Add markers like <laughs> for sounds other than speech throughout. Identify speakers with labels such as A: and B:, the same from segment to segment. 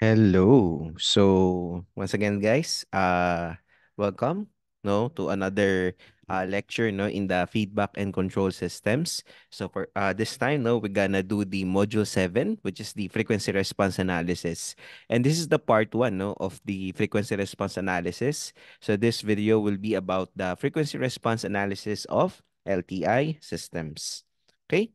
A: Hello. So, once again guys, uh welcome no to another uh, lecture no in the feedback and control systems. So for uh, this time no we're gonna do the module 7 which is the frequency response analysis. And this is the part 1 no of the frequency response analysis. So this video will be about the frequency response analysis of LTI systems. Okay?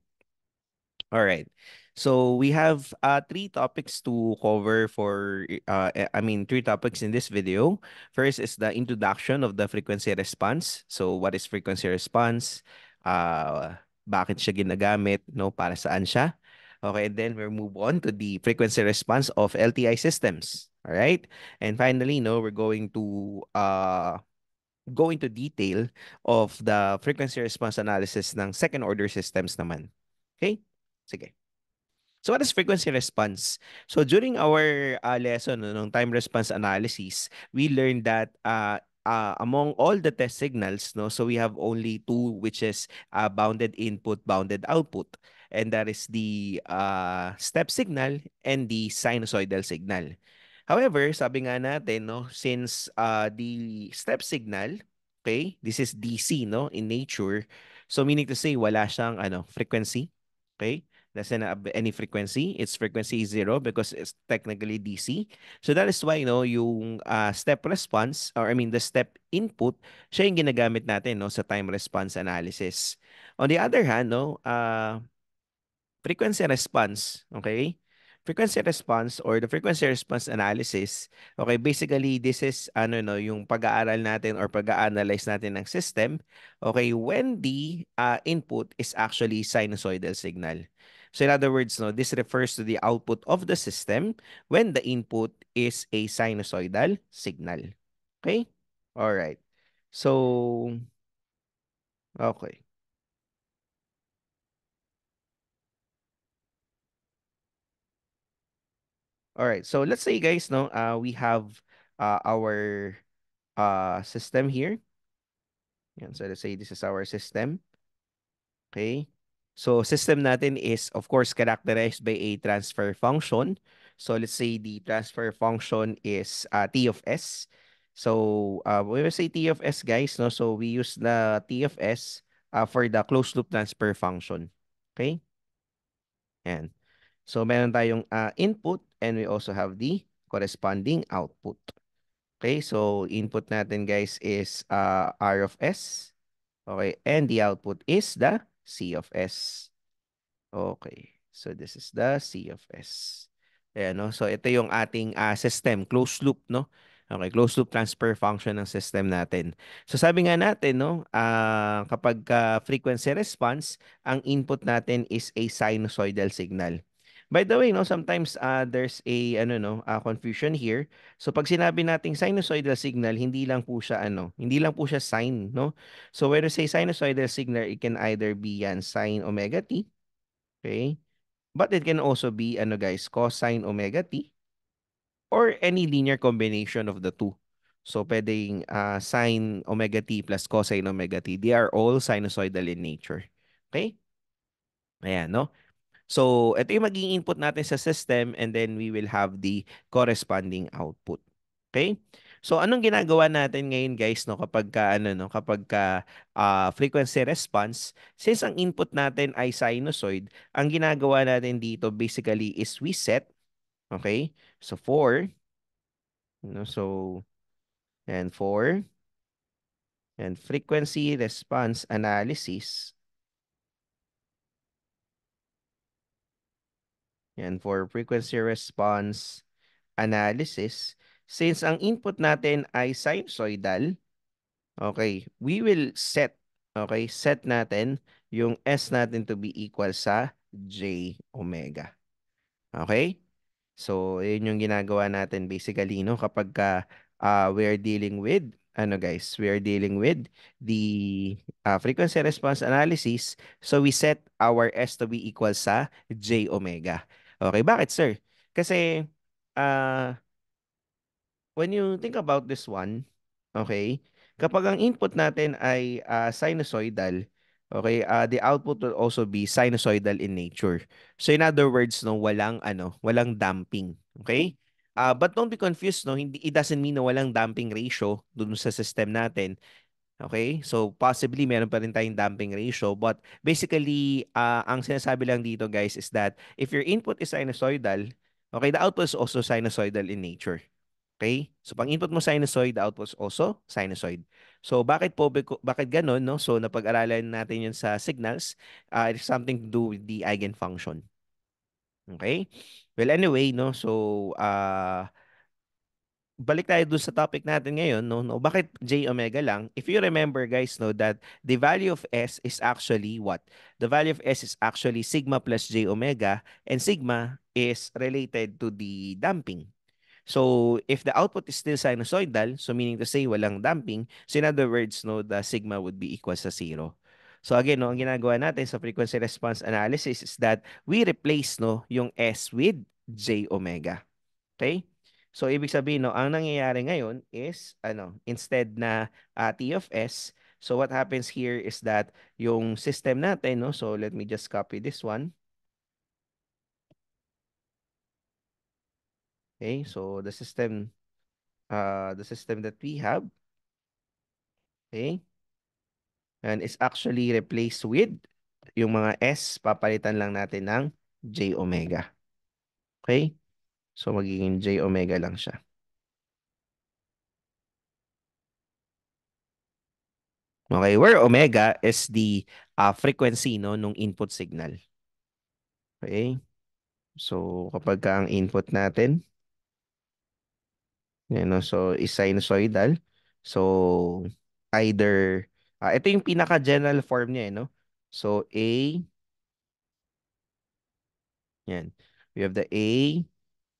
A: All right. So we have uh, three topics to cover for, uh, eh, I mean, three topics in this video. First is the introduction of the frequency response. So what is frequency response? Uh, bakit siya ginagamit? No, para saan siya? Okay, then we'll move on to the frequency response of LTI systems. All right. And finally, no, we're going to uh, go into detail of the frequency response analysis ng second order systems naman. Okay? Sige. So what is frequency response? So during our uh, lesson no, ng time response analysis, we learned that uh, uh, among all the test signals, no, so we have only two, which is uh, bounded input, bounded output, and that is the uh, step signal and the sinusoidal signal. However, sabi nga natin, no, since uh, the step signal, okay, this is DC, no, in nature, so meaning to say, wala siyang ano, frequency, okay? doesn't have any frequency. Its frequency is zero because it's technically DC. So that is why, you know, yung uh, step response, or I mean the step input, siya yung ginagamit natin no, sa time response analysis. On the other hand, no, uh, frequency response, okay? frequency response or the frequency response analysis, okay, basically this is ano no, yung pag-aaral natin or pag-analyze natin ng system, okay, when the uh, input is actually sinusoidal signal. So in other words, no, this refers to the output of the system when the input is a sinusoidal signal. Okay? All right. So, okay. All right. So let's say guys, no, uh, we have uh, our uh, system here. And so let's say this is our system. Okay. So system natin is, of course, characterized by a transfer function. So let's say the transfer function is uh, T of S. So uh, we will say T of S, guys. No? So we use the T of S uh, for the closed loop transfer function. Okay? And so meron tayong uh, input and we also have the corresponding output. Okay, so input natin guys is uh, R of S. Okay, and the output is the C of S. Okay. So this is the C of S. Ayan, no? So ito yung ating uh, system, closed loop, no? Okay, closed loop transfer function ng system natin. So sabi nga natin, no, uh, kapag uh, frequency response, ang input natin is a sinusoidal signal. By the way, no, sometimes uh, there's a ano no, uh, confusion here. So pag sinabi nating sinusoidal signal, hindi lang po siya ano, hindi lang po siya sine, no? So when you say sinusoidal signal, it can either be yan sine omega t, okay? But it can also be ano guys, cosine omega t or any linear combination of the two. So pwedeng uh, sine omega t plus cosine omega t. They are all sinusoidal in nature. Okay? Ayan, no? So, ito yung magiging input natin sa system and then we will have the corresponding output. Okay? So, anong ginagawa natin ngayon guys no kapag ka, ano no kapag ka, uh, frequency response since ang input natin ay sinusoid, ang ginagawa natin dito basically is we set okay? So 4 no so and 4 and frequency response analysis Yan, for frequency response analysis. Since ang input natin ay sinusoidal, okay, we will set, okay, set natin yung S natin to be equal sa J omega. Okay? So, yun yung ginagawa natin basically, no? Kapag ka, uh, ah, we're dealing with ano guys, we are dealing with the uh, frequency response analysis. So we set our S to be equal sa J omega. Okay, bakit sir? Kasi uh, when you think about this one, okay, kapag ang input natin ay uh, sinusoidal, okay, uh, the output will also be sinusoidal in nature. So in other words, no, walang ano, walang damping, okay? Uh, but don't be confused, no, hindi, it doesn't mean na walang damping ratio dun sa system natin. Okay? So possibly meron pa rin tayong dumping ratio but basically uh, ang sinasabi lang dito guys is that if your input is sinusoidal, okay, the output is also sinusoidal in nature. Okay? So pang input mo sinusoid, the output is also sinusoid. So bakit po bakit ganun no? So napag-aralan natin 'yun sa signals, uh, ah, it's something to do with the eigenfunction. Okay? Well anyway no, so uh balik tayo doon sa topic natin ngayon, no, no, bakit J omega lang? If you remember guys, no, that the value of S is actually what? The value of S is actually sigma plus J omega and sigma is related to the damping. So if the output is still sinusoidal, so meaning to say walang damping, so in other words, no, the sigma would be equal sa zero. So again, no, ang ginagawa natin sa frequency response analysis is that we replace no yung S with J omega. Okay? So ibig sabihin no, ang nangyayari ngayon is ano, instead na uh, T of S, so what happens here is that yung system natin no, so let me just copy this one. Okay, so the system uh the system that we have okay and is actually replaced with yung mga s papalitan lang natin ng j omega. Okay? So magiging j omega lang siya. Okay, where omega is the uh, frequency no nung input signal. Okay? So kapag ka ang input natin yan, no? so is sinusoidal. So either uh, ito yung pinaka general form niya eh, no. So A yan. We have the A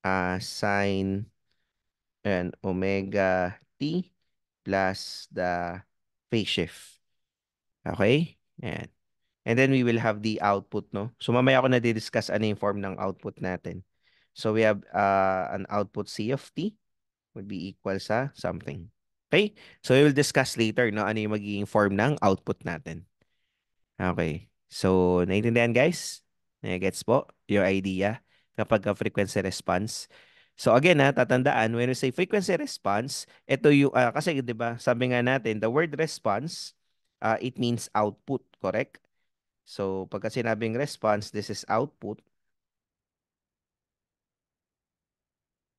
A: uh, sine and omega t plus the phase shift. Okay? Ayan. And then we will have the output, no? So mamaya ako na didiscuss ano yung form ng output natin. So we have uh, an output C of t would be equal sa something. Okay? So we will discuss later, no? Ano yung magiging form ng output natin. Okay. So, naiintindihan guys? Gets po yung idea? kapag frequency response. So again ha, tatandaan when we say frequency response, ito yung uh, ah, kasi 'di ba, sabi nga natin the word response, uh, it means output, correct? So pagka sinabing response, this is output.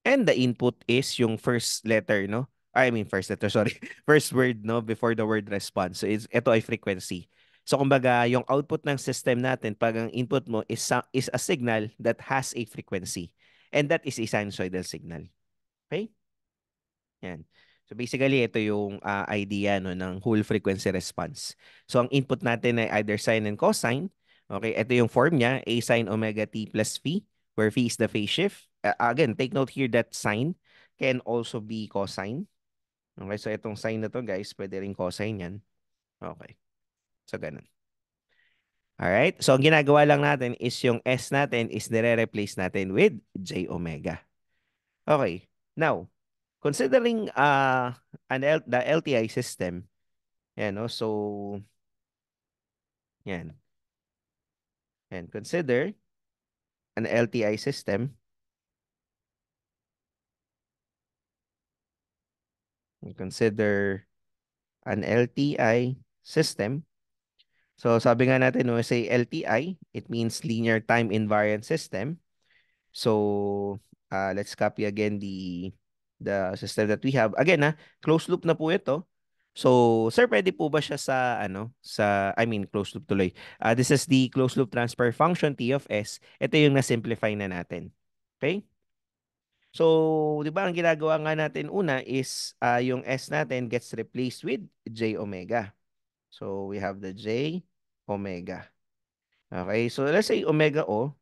A: And the input is yung first letter, no? I mean first letter, <laughs> sorry. First word no before the word response. So it's ito ay frequency. So kumbaga, yung output ng system natin pag ang input mo is, is a signal that has a frequency. And that is a sinusoidal signal. Okay? Yan. So basically, ito yung uh, idea no, ng whole frequency response. So ang input natin ay either sine and cosine. Okay, ito yung form niya, A sine omega t plus phi, where phi is the phase shift. Uh, again, take note here that sine can also be cosine. Okay, so itong sine na to guys, pwede rin cosine yan. Okay. So, ganun. Alright? So, ang ginagawa lang natin is yung S natin is nire-replace natin with J omega. Okay. Now, considering uh, an L the LTI system, yan, no? so, yan. And consider an LTI system. Consider an LTI system. So sabi nga natin, no, say LTI, it means linear time invariant system. So uh, let's copy again the the system that we have. Again, ha, ah, closed loop na po ito. So, sir, pwede po ba siya sa, ano, sa, I mean, closed loop tuloy. Uh, this is the closed loop transfer function, T of S. Ito yung na-simplify na natin. Okay? So, di ba, ang ginagawa nga natin una is uh, yung S natin gets replaced with J omega. So we have the J omega. Okay, so let's say omega O,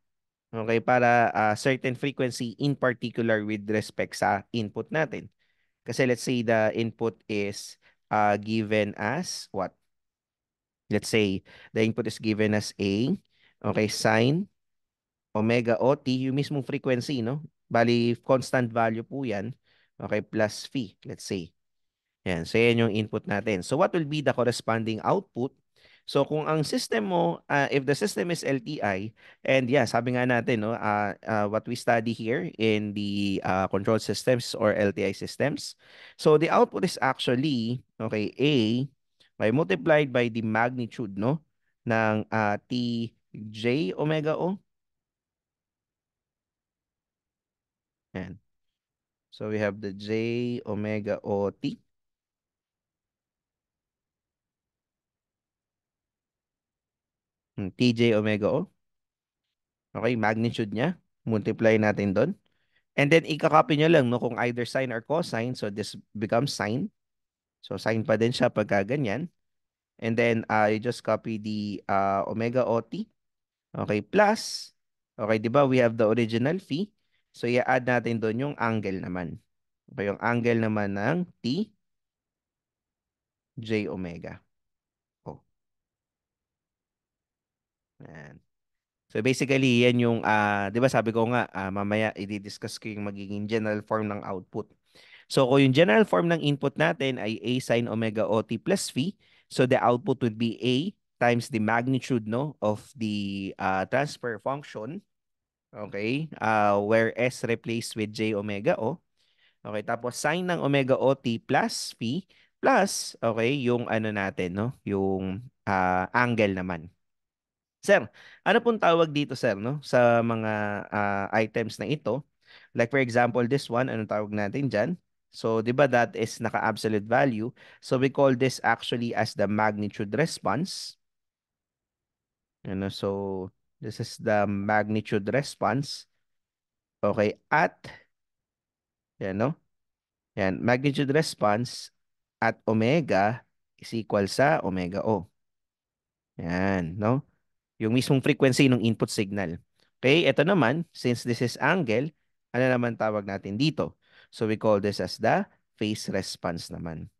A: okay, para a ah, certain frequency in particular with respect sa input natin. Kasi let's say the input is uh, given as what? Let's say the input is given as A, okay, sine omega OT, yung mismong frequency, no? Bali, constant value po yan, okay, plus phi, let's say. Yan, so yan yung input natin. So what will be the corresponding output? So kung ang system mo, uh, if the system is LTI, and yeah, sabi nga natin, no, uh, uh, what we study here in the uh, control systems or LTI systems, so the output is actually, okay, A by multiplied by the magnitude, no, ng uh, TJ omega O. Yan. So we have the J omega O T. Hmm, TJ omega O. Okay, magnitude niya. Multiply natin doon. And then, ikakopy nyo lang no, kung either sine or cosine. So, this becomes sine. So, sine pa din siya pagka ganyan. And then, uh, you just copy the uh, omega T. Okay, plus. Okay, di ba? We have the original phi. So, i-add natin doon yung angle naman. Okay, yung angle naman ng T, J omega. Yan. So basically, yan yung, uh, di ba sabi ko nga, uh, mamaya i-discuss ko yung magiging general form ng output. So kung yung general form ng input natin ay A sine omega OT plus phi, so the output would be A times the magnitude no, of the uh, transfer function, okay, uh, where S replaced with J omega O. Okay, tapos sine ng omega OT plus phi plus, okay, yung ano natin, no, yung uh, angle naman. Sir, ano pong tawag dito sir no sa mga uh, items na ito? Like for example this one, anong tawag natin diyan? So, 'di ba that is naka-absolute value. So we call this actually as the magnitude response. Ano, so this is the magnitude response. Okay, at yan no? Yan, magnitude response at omega is equal sa omega O. Yan, no? yung mismong frequency ng input signal. Okay, ito naman, since this is angle, ano naman tawag natin dito? So we call this as the phase response naman.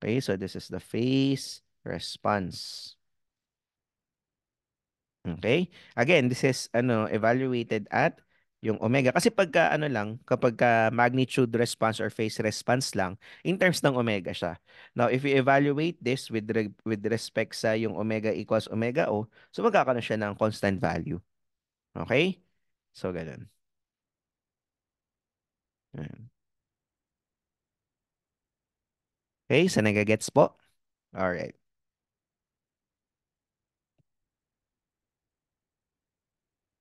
A: Okay, so this is the phase response. Okay, again, this is ano evaluated at yung omega. Kasi pagka ano lang, kapag ka magnitude response or phase response lang, in terms ng omega siya. Now, if you evaluate this with re- with respect sa yung omega equals omega O, so magkakaroon siya ng constant value. Okay? So, ganun. Okay, so nagagets po? Alright.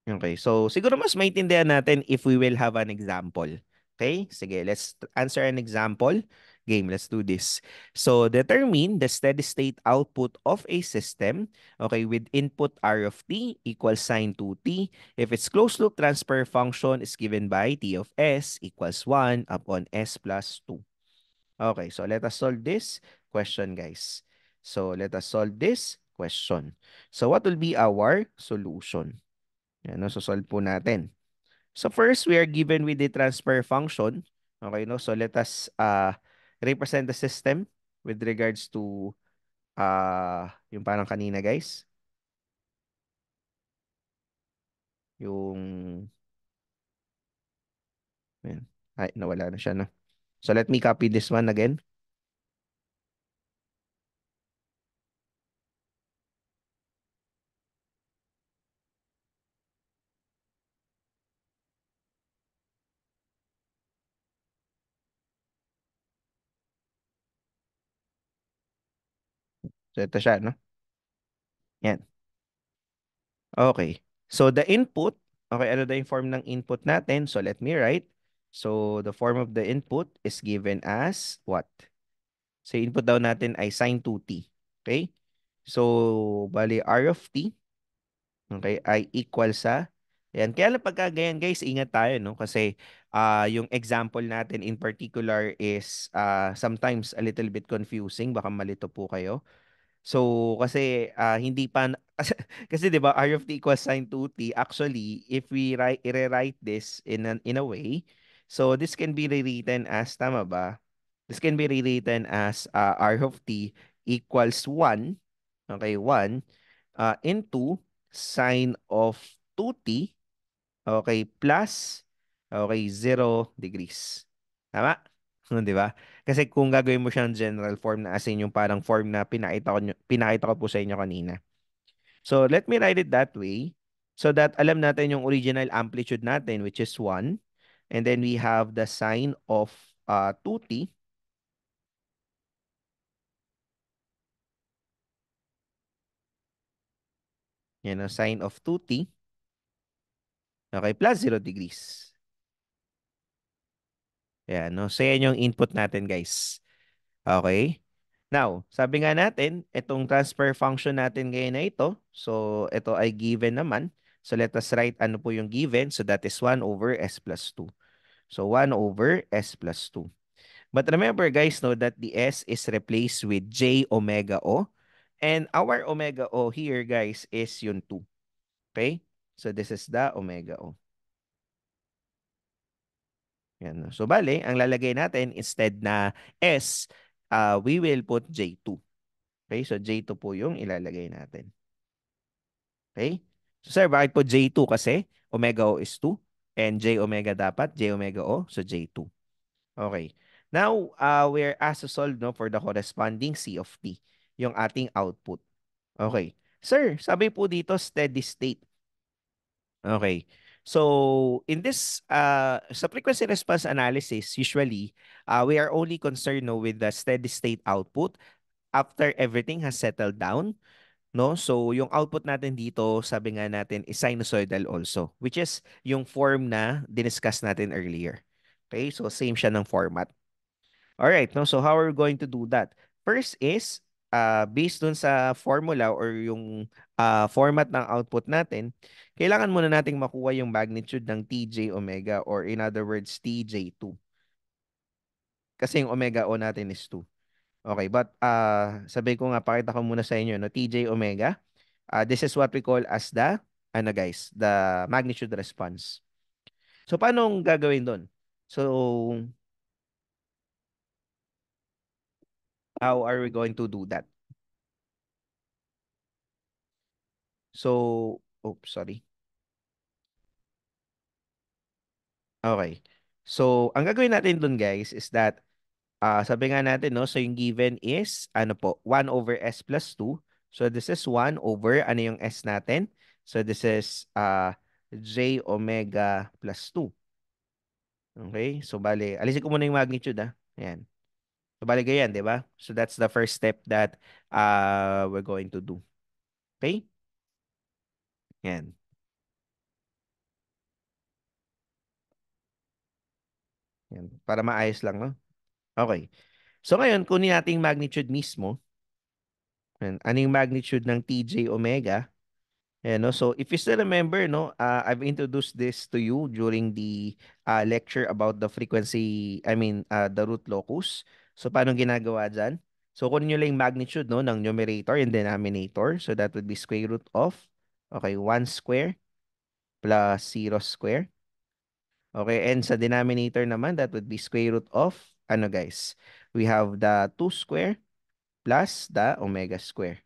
A: Okay, so siguro mas maintindihan natin if we will have an example. Okay, sige, let's answer an example. Game, let's do this. So determine the steady state output of a system, okay, with input R of t equals sine 2t if its closed loop transfer function is given by t of s equals 1 upon s plus 2. Okay, so let us solve this question, guys. So let us solve this question. So what will be our solution? Yan, no? So solve po natin. So first, we are given with the transfer function. Okay, no? So let us uh, represent the system with regards to uh, yung parang kanina, guys. Yung... Ayan. Ay, nawala na siya, no? So let me copy this one again. So, ito siya, no? Yan. Okay. So, the input, okay, ano daw yung form ng input natin? So, let me write. So, the form of the input is given as what? So, input daw natin ay sine 2t. Okay? So, bali r of t, okay, ay equal sa, yan. Kaya lang pagka ganyan, guys, ingat tayo, no? Kasi uh, yung example natin in particular is uh, sometimes a little bit confusing. Baka malito po kayo. So kasi uh, hindi pa <laughs> kasi, kasi 'di ba R of T equals sine 2t actually if we write rewrite this in an in a way so this can be rewritten as tama ba? This can be rewritten as uh, R of T equals 1 okay 1 uh, into sine of 2t okay plus okay 0 degrees. Tama? <laughs> 'Di ba? Kasi kung gagawin mo siyang general form na as in yung parang form na pinakita ko, pinakita ko po sa inyo kanina. So let me write it that way so that alam natin yung original amplitude natin which is 1. And then we have the sine of uh, 2t. Yan ang sine of 2t. Okay, plus 0 degrees. Yeah, no? So yan yung input natin guys. Okay? Now, sabi nga natin, itong transfer function natin ngayon na ito. So ito ay given naman. So let us write ano po yung given. So that is 1 over s plus 2. So 1 over s plus 2. But remember guys, no, that the s is replaced with j omega o. And our omega o here guys is yung 2. Okay? So this is the omega o. Yan. So bali, ang lalagay natin instead na S, uh, we will put J2. Okay, so J2 po yung ilalagay natin. Okay? So sir, bakit po J2? Kasi omega O is 2 and J omega dapat, J omega O, so J2. Okay. Now, uh, we're asked to solve no, for the corresponding C of T, yung ating output. Okay. Sir, sabi po dito steady state. Okay. So in this uh, sa frequency response analysis, usually uh, we are only concerned no, with the steady state output after everything has settled down. No? So yung output natin dito, sabi nga natin, is sinusoidal also, which is yung form na diniscuss natin earlier. Okay, so same siya ng format. All right, no? so how are we going to do that? First is uh, based dun sa formula or yung uh, format ng output natin, kailangan muna nating makuha yung magnitude ng Tj omega or in other words, Tj2. Kasi yung omega O natin is 2. Okay, but uh, sabi ko nga, pakita ko muna sa inyo, no? Tj omega. Uh, this is what we call as the, ano guys, the magnitude response. So, paano gagawin doon? So, how are we going to do that? So, oops, sorry. Okay. So, ang gagawin natin dun guys is that uh, sabi nga natin, no? So, yung given is, ano po, 1 over s plus 2. So, this is 1 over, ano yung s natin? So, this is uh, j omega plus 2. Okay? So, bale, alisin ko muna yung magnitude, ha? Ah. Ayan. So, balik yan, di ba? So, that's the first step that uh, we're going to do. Okay? Yan. Yan. Para maayos lang, no? Okay. So, ngayon, kunin natin yung magnitude mismo. Yan. Anong magnitude ng TJ omega? Yan, no? So, if you still remember, no, uh, I've introduced this to you during the uh, lecture about the frequency, I mean, uh, the root locus. So paano ginagawa dyan? So kunin nyo lang yung magnitude no, ng numerator and denominator. So that would be square root of okay, 1 square plus 0 square. Okay, and sa denominator naman, that would be square root of, ano guys, we have the 2 square plus the omega square.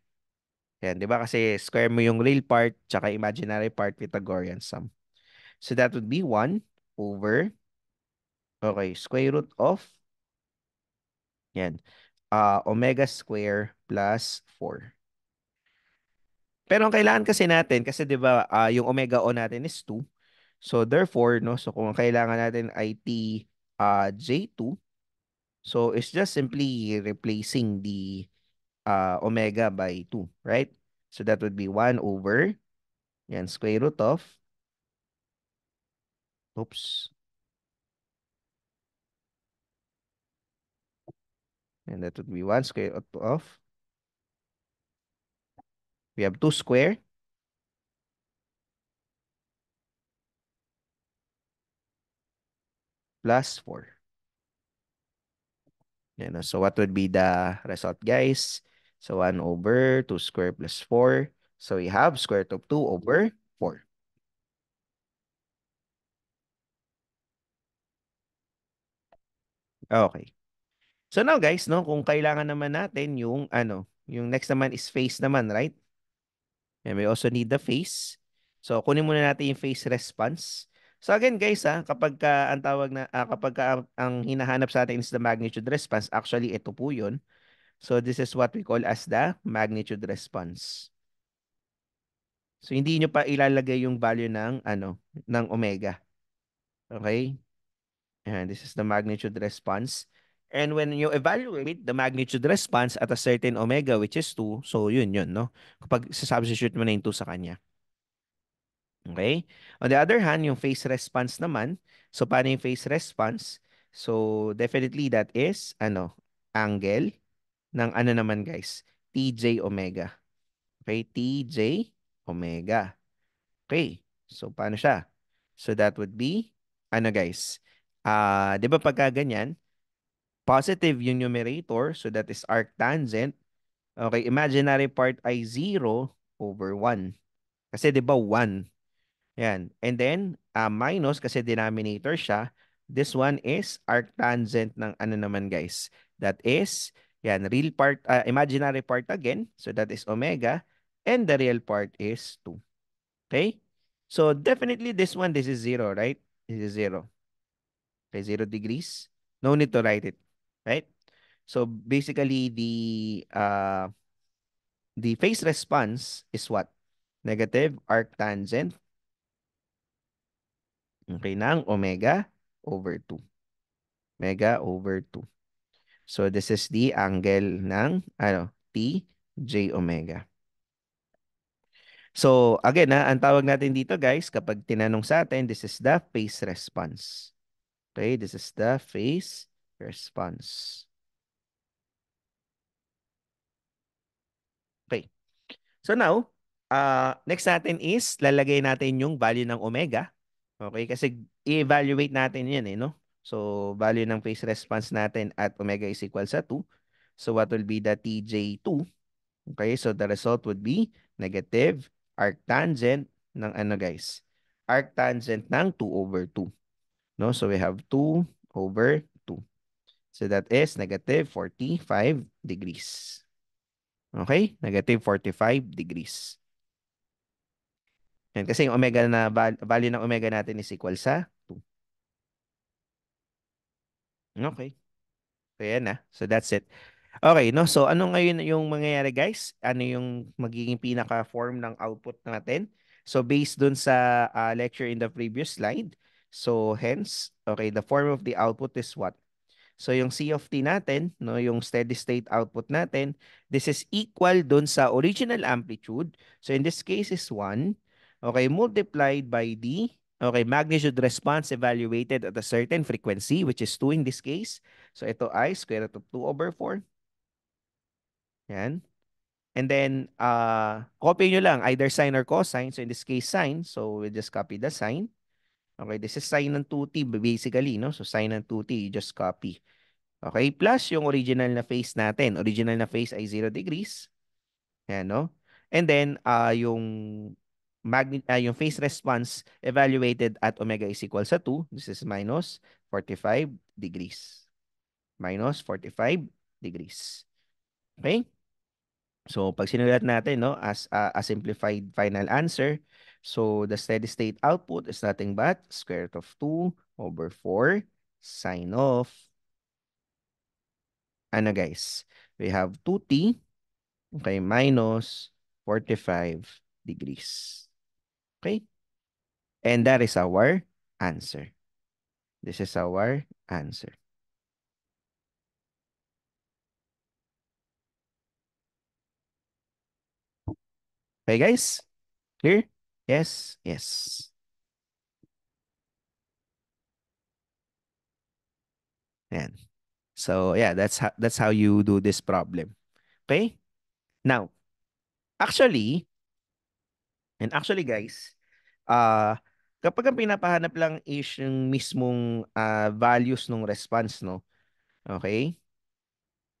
A: Yan, di ba? Kasi square mo yung real part tsaka imaginary part Pythagorean sum. So that would be 1 over, okay, square root of yan. Uh, omega square plus 4. Pero ang kailangan kasi natin, kasi di ba uh, yung omega O natin is 2. So therefore, no, so kung kailangan natin ay T uh, ah, J2, so it's just simply replacing the uh, omega by 2, right? So that would be 1 over, yan, square root of, oops, And that would be 1 square root of. We have 2 square. Plus 4. You so what would be the result, guys? So 1 over 2 square plus 4. So we have square root of 2 over 4. Okay. So now guys, no, kung kailangan naman natin yung ano, yung next naman is face naman, right? And we also need the face. So kunin muna natin yung face response. So again guys, ha, ah, kapag ka, ang tawag na uh, kapag ka, ang, ang hinahanap sa atin is the magnitude response, actually ito po 'yun. So this is what we call as the magnitude response. So hindi niyo pa ilalagay yung value ng ano, ng omega. Okay? And this is the magnitude response. And when you evaluate the magnitude response at a certain omega, which is 2, so yun yun, no? Kapag substitute mo na yung 2 sa kanya. Okay? On the other hand, yung phase response naman, so paano yung phase response? So definitely that is, ano, angle ng ano naman guys, TJ omega. Okay, TJ omega. Okay, so paano siya? So that would be, ano guys, uh, di ba pagka ganyan, Positive yung numerator, so that is arctangent. Okay, imaginary part ay 0 over 1. Kasi 'di ba 1? Yan. And then uh, minus kasi denominator siya. This one is arctangent ng ano naman guys. That is yan real part uh, imaginary part again. So that is omega and the real part is 2. Okay? So definitely this one this is 0, right? This is 0. Okay, 0 degrees. No need to write it. right? So basically, the uh, the phase response is what? Negative arctangent okay, ng omega over 2. Omega over 2. So this is the angle ng ano, T, J omega. So again, ha, ah, ang tawag natin dito guys, kapag tinanong sa atin, this is the phase response. Okay, this is the phase response. Okay. So now, uh, next natin is lalagay natin yung value ng omega. Okay, kasi i-evaluate natin yan eh, no? So, value ng phase response natin at omega is equal sa 2. So, what will be the TJ2? Okay, so the result would be negative arctangent ng ano guys? Arctangent ng 2 over 2. No, so we have 2 over So that is negative 45 degrees. Okay? Negative 45 degrees. Yan. Kasi yung omega na, value ng omega natin is equal sa 2. Okay. So yan na. So that's it. Okay, no? So ano ngayon yung mangyayari guys? Ano yung magiging pinaka-form ng output natin? So based dun sa uh, lecture in the previous slide, so hence, okay, the form of the output is what? So yung C of t natin, no, yung steady state output natin, this is equal dun sa original amplitude. So in this case is 1, okay, multiplied by d, okay, magnitude response evaluated at a certain frequency, which is 2 in this case. So ito i, square root of 2 over 4. Yan. And then, uh, copy nyo lang, either sine or cosine. So in this case, sine. So we'll just copy the sine. Okay, this is sign ng 2t basically, no? So sign ng 2t, you just copy. Okay, plus yung original na face natin. Original na face ay 0 degrees. Ayan, no? And then, uh, yung, magnet, uh, ah, yung phase response evaluated at omega is equal sa 2. This is minus 45 degrees. Minus 45 degrees. Okay? So, pag sinulat natin, no, as uh, a simplified final answer, So the steady state output is nothing but square root of 2 over 4 sine of, ano guys, we have 2t, okay, minus 45 degrees. Okay? And that is our answer. This is our answer. Okay, guys? Clear? Yes, yes. Ayan. So, yeah, that's how, that's how you do this problem. Okay? Now, actually, and actually guys, uh, kapag ang pinapahanap lang is yung mismong uh, values ng response, no? Okay?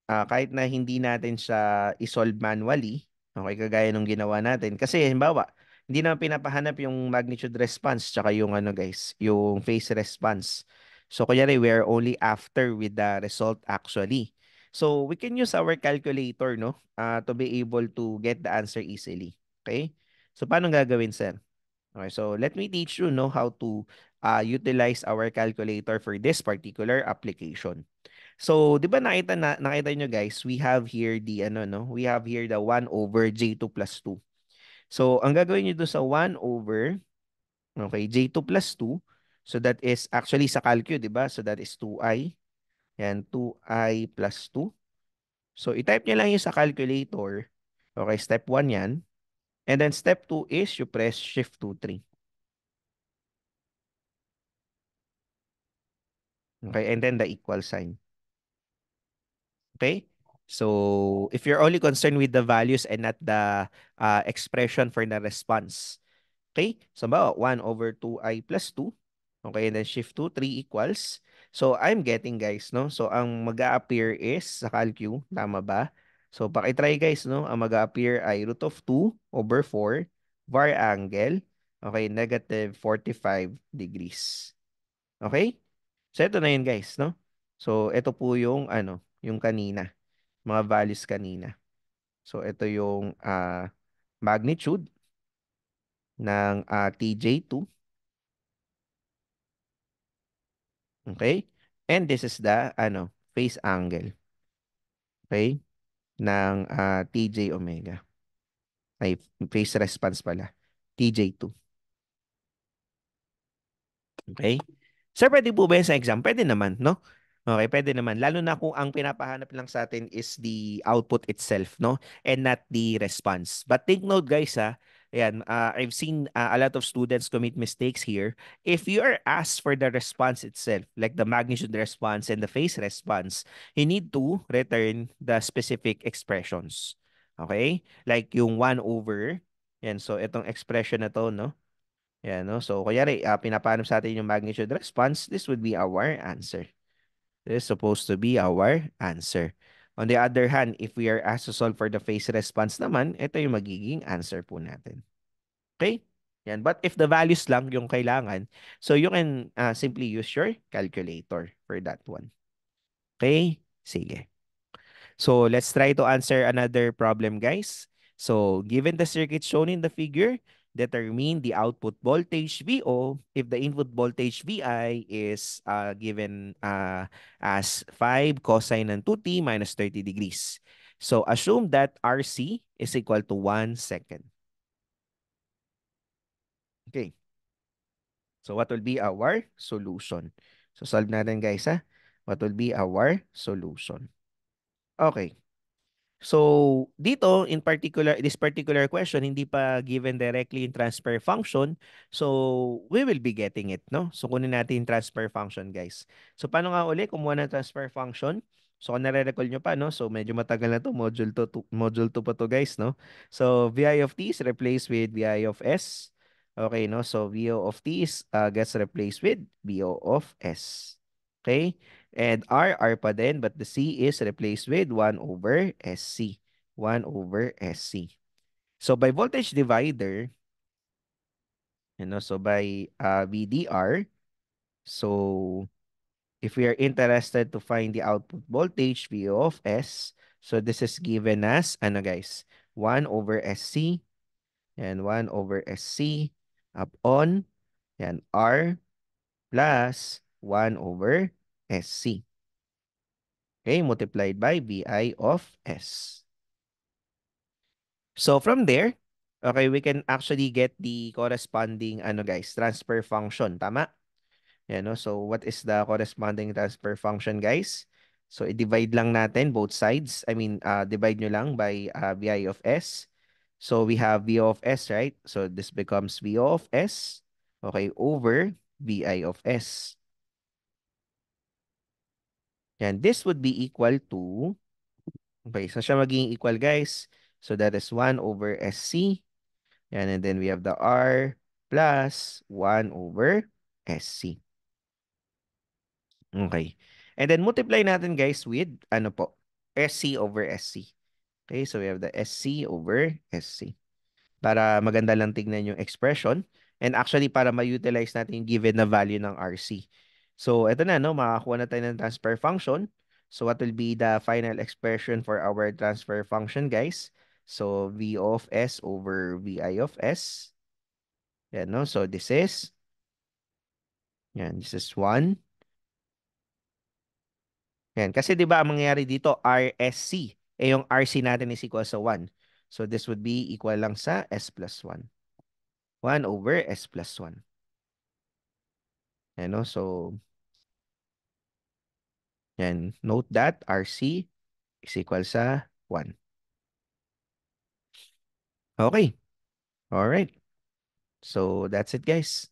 A: Uh, kahit na hindi natin siya isolve manually, okay, kagaya nung ginawa natin. Kasi, halimbawa, hindi naman pinapahanap yung magnitude response tsaka yung ano guys, yung phase response. So kunyari, are only after with the result actually. So we can use our calculator no uh, to be able to get the answer easily. Okay? So paano gagawin sir? Okay, so let me teach you no how to uh, utilize our calculator for this particular application. So, 'di ba nakita na nakita niyo guys, we have here the ano no, we have here the 1 over j2 plus 2. So, ang gagawin nyo doon sa 1 over, okay, J2 plus 2. So, that is actually sa calcu, di ba? So, that is 2i. Yan, 2i plus 2. So, itype nyo lang yung sa calculator. Okay, step 1 yan. And then step 2 is you press shift 2, 3. Okay, and then the equal sign. Okay? So if you're only concerned with the values and not the uh, expression for the response. Okay? So about 1 over 2i plus 2. Okay, and then shift 2, 3 equals. So I'm getting guys, no? So ang mag appear is sa CalQ, tama ba? So paki-try guys, no? Ang mag appear ay root of 2 over 4 var angle. Okay, negative 45 degrees. Okay? So ito na yun guys, no? So ito po yung ano, yung kanina mga values kanina. So ito yung uh, magnitude ng uh, ah, TJ2. Okay? And this is the ano, phase angle. Okay? Ng uh, ah, TJ omega. Ay, phase response pala. TJ2. Okay? Sir, pwede po ba sa exam? Pwede naman, no? Okay, pwede naman. Lalo na kung ang pinapahanap lang sa atin is the output itself, no? And not the response. But take note guys, ha? Ayan, uh, I've seen uh, a lot of students commit mistakes here. If you are asked for the response itself, like the magnitude response and the phase response, you need to return the specific expressions. Okay? Like yung 1 over, yan, so itong expression na to, no? Yan, no? So, kaya uh, ah, pinapahanap sa atin yung magnitude response, this would be our answer is supposed to be our answer. On the other hand, if we are asked to solve for the phase response naman, ito yung magiging answer po natin. Okay? Yan. But if the values lang yung kailangan, so you can uh, simply use your calculator for that one. Okay? Sige. So let's try to answer another problem, guys. So given the circuit shown in the figure, determine the output voltage VO if the input voltage VI is uh, given uh, as 5 cosine and 2t minus 30 degrees. So assume that RC is equal to 1 second. Okay. So what will be our solution? So solve natin guys ha. What will be our solution? Okay. So, dito, in particular, this particular question, hindi pa given directly in transfer function. So, we will be getting it, no? So, kunin natin transfer function, guys. So, paano nga uli? Kumuha ng transfer function. So, kung nare-recall nyo pa, no? So, medyo matagal na to. Module 2, to, module 2 pa to, guys, no? So, VI of t is replaced with VI of s. Okay, no? So, VO of t is, uh, gets replaced with VO of s. Okay? and R, R pa din, but the C is replaced with 1 over SC. 1 over SC. So by voltage divider, you know, so by uh, VDR, so if we are interested to find the output voltage, VO of S, so this is given as, ano guys, 1 over SC, and 1 over SC upon, and R plus 1 over SC. Okay, multiplied by VI of S. So from there, okay, we can actually get the corresponding, ano guys, transfer function. Tama? Yan, no? So what is the corresponding transfer function, guys? So i-divide lang natin both sides. I mean, uh, divide nyo lang by uh, VI of S. So we have V of S, right? So this becomes V of S, okay, over VI of S. Yan, this would be equal to, okay, so siya magiging equal guys. So that is 1 over SC. Yan, and then we have the R plus 1 over SC. Okay. And then multiply natin guys with, ano po, SC over SC. Okay, so we have the SC over SC. Para maganda lang tingnan yung expression. And actually, para ma-utilize natin yung given na value ng RC. So ito na, no? makakuha na tayo ng transfer function. So what will be the final expression for our transfer function, guys? So V of S over VI of S. Yan, no? So this is, yan, this is 1. Yan, kasi 'di ba ang mangyayari dito RSC, eh yung RC natin is equal sa 1. So this would be equal lang sa S plus 1. 1 over S plus 1. Yan, no? So yan. Note that RC is equal sa 1. Okay. All right. So that's it, guys.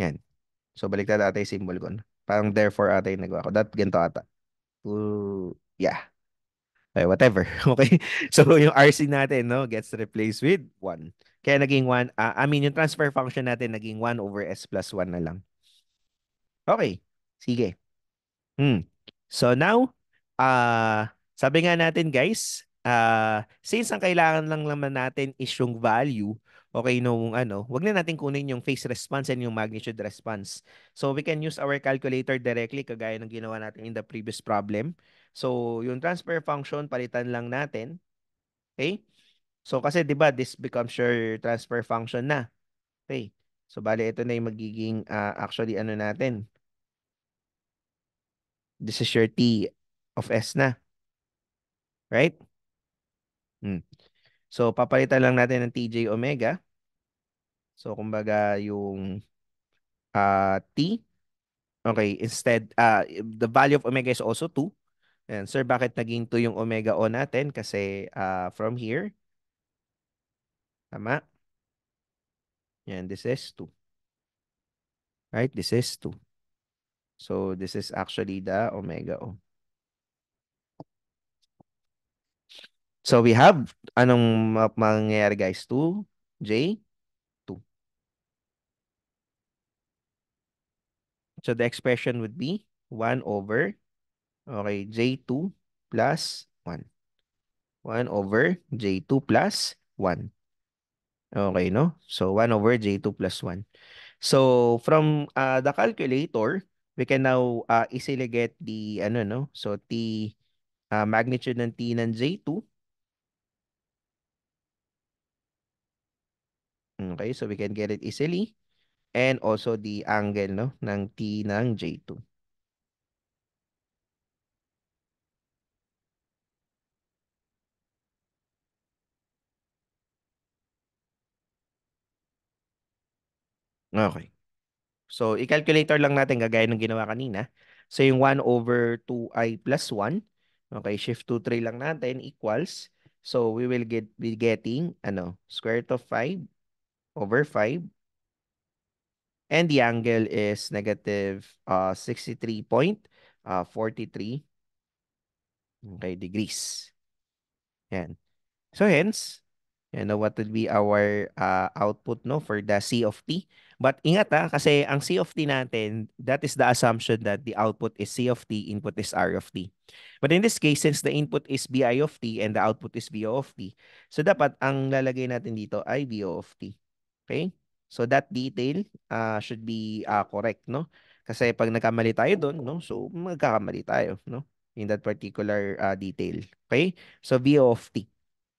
A: Yan. So baliktad ata yung symbol ko. No? Parang therefore ata yung nagawa ko. That ganito ata. Ooh, yeah. Okay, whatever. <laughs> Okay? So, yung RC natin, no, gets replaced with 1. Kaya naging 1, uh, ah, I mean, yung transfer function natin naging 1 over S plus 1 na lang. Okay. Sige. Hmm. So, now, uh, sabi nga natin, guys, uh, since ang kailangan lang naman natin is yung value, okay, nung no, ano, wag na natin kunin yung phase response and yung magnitude response. So, we can use our calculator directly kagaya ng ginawa natin in the previous problem. So, yung transfer function, palitan lang natin. Okay? So, kasi 'di ba this becomes your transfer function na. Okay. So, bali ito na yung magiging uh, actually ano natin. This is your T of S na. Right? Hmm. So, papalitan lang natin ng TJ omega. So, kumbaga yung uh, T. Okay, instead, uh, the value of omega is also 2. And sir, bakit naging 2 yung omega O natin? Kasi uh, from here, tama? Yan, this is 2. Right? This is 2. So this is actually the omega O. So we have, anong mangyayari guys? 2, J, 2. So the expression would be 1 over Okay, J2 plus 1. 1 over J2 plus 1. Okay, no? So 1 over J2 plus 1. So from uh, the calculator, we can now uh, easily get the, ano, no? So T, uh, magnitude ng T ng J2. Okay, so we can get it easily. And also the angle, no? Ng T ng J2. Okay. So, i-calculator lang natin kagaya ng ginawa kanina. So, yung 1 over 2i plus 1, okay, shift 2, 3 lang natin, equals. So, we will get be getting, ano, square root of 5 over 5. And the angle is negative uh, 63.43 uh, okay, degrees. Yan. So, hence, you know, what will be our uh, output no, for the C of T? But ingat ha, kasi ang C of T natin, that is the assumption that the output is C of T, input is R of T. But in this case, since the input is BI of T and the output is VO of T, so dapat ang lalagay natin dito ay VO of T. Okay? So that detail uh, should be uh, correct, no? Kasi pag nagkamali tayo doon, no? So magkakamali tayo, no? In that particular uh, detail. Okay? So VO of T.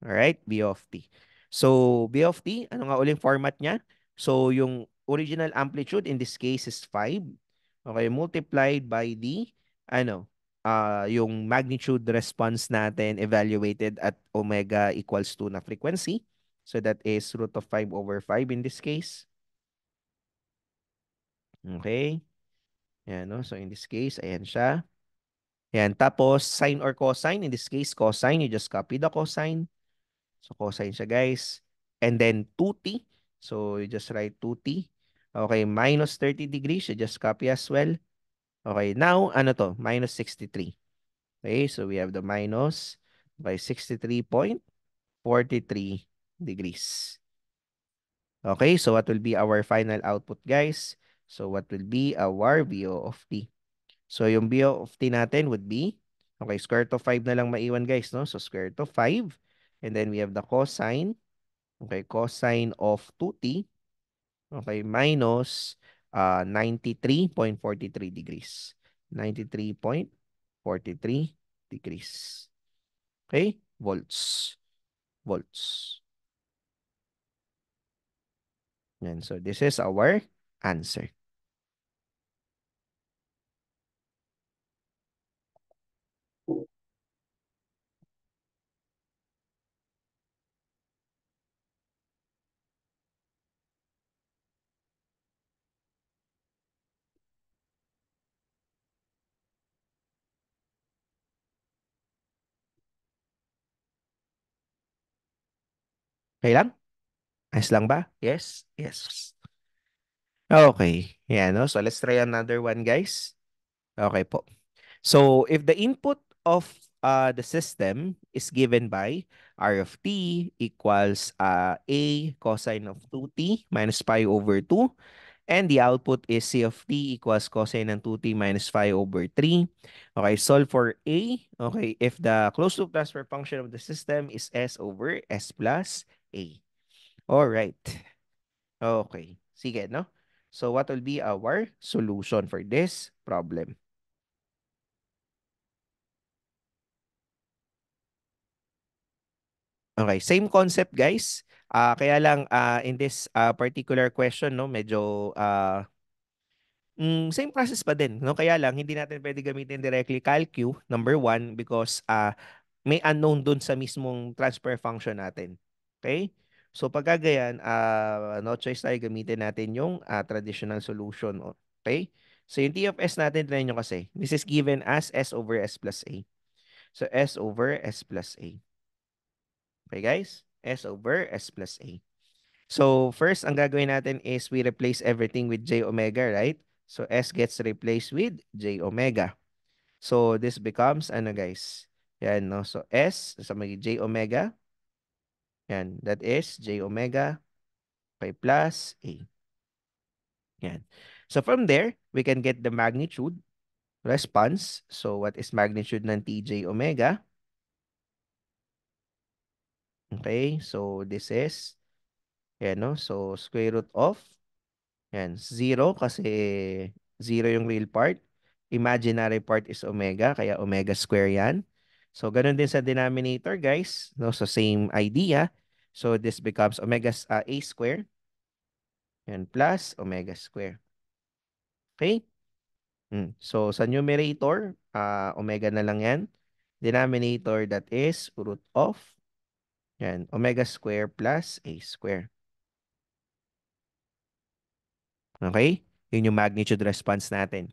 A: Alright? VO of T. So, B of T, ano nga uling format niya? So, yung original amplitude in this case is 5. Okay, multiplied by the ano, uh, yung magnitude response natin evaluated at omega equals 2 na frequency. So that is root of 5 over 5 in this case. Okay. Ayan, no? So in this case, ayan siya. Ayan, tapos sine or cosine. In this case, cosine, you just copy the cosine. So cosine siya, guys. And then 2t. So you just write 2t. Okay, minus 30 degrees, you just copy as well. Okay, now ano to? Minus 63. Okay, so we have the minus by 63.43 degrees. Okay, so what will be our final output guys? So what will be our VO of t? So yung VO of t natin would be, okay, square root of 5 na lang maiwan guys, no? So square root of 5. And then we have the cosine Okay, cosine of 2t, okay, minus uh, 93.43 degrees. 93.43 degrees. Okay, volts. Volts. Yan, so this is our answer. Okay lang? Ayos lang ba? Yes? Yes. Okay. Yeah. no? So, let's try another one, guys. Okay po. So, if the input of uh, the system is given by R of t equals uh, a cosine of 2t minus pi over 2, and the output is C of t equals cosine of 2t minus minus pi over 3. Okay, solve for a. Okay, if the closed loop transfer function of the system is s over s plus A. All right. Okay. Sige, no? So what will be our solution for this problem? Okay, same concept guys. Uh, kaya lang uh, in this uh, particular question, no, medyo uh, mm, same process pa din. No? Kaya lang, hindi natin pwede gamitin directly CalQ, number one, because uh, may unknown dun sa mismong transfer function natin. Okay? So pagka ganyan, uh, ah, no choice tayo gamitin natin yung uh, traditional solution. Okay? So yung T of S natin, try nyo kasi. This is given as S over S plus A. So S over S plus A. Okay guys? S over S plus A. So first, ang gagawin natin is we replace everything with J omega, right? So S gets replaced with J omega. So this becomes, ano guys? Yan, no? So S, so may J omega Yan. That is j omega pi plus a. Yan. So from there, we can get the magnitude response. So what is magnitude ng tj omega? Okay, so this is, yan no? So square root of, yan, 0 kasi 0 yung real part. Imaginary part is omega, kaya omega square yan. So ganun din sa denominator guys. No? So same idea. So this becomes omega uh, a square and plus omega square. Okay? Mm. So sa numerator, uh, omega na lang yan. Denominator that is root of yan, omega square plus a square. Okay? Yun yung magnitude response natin.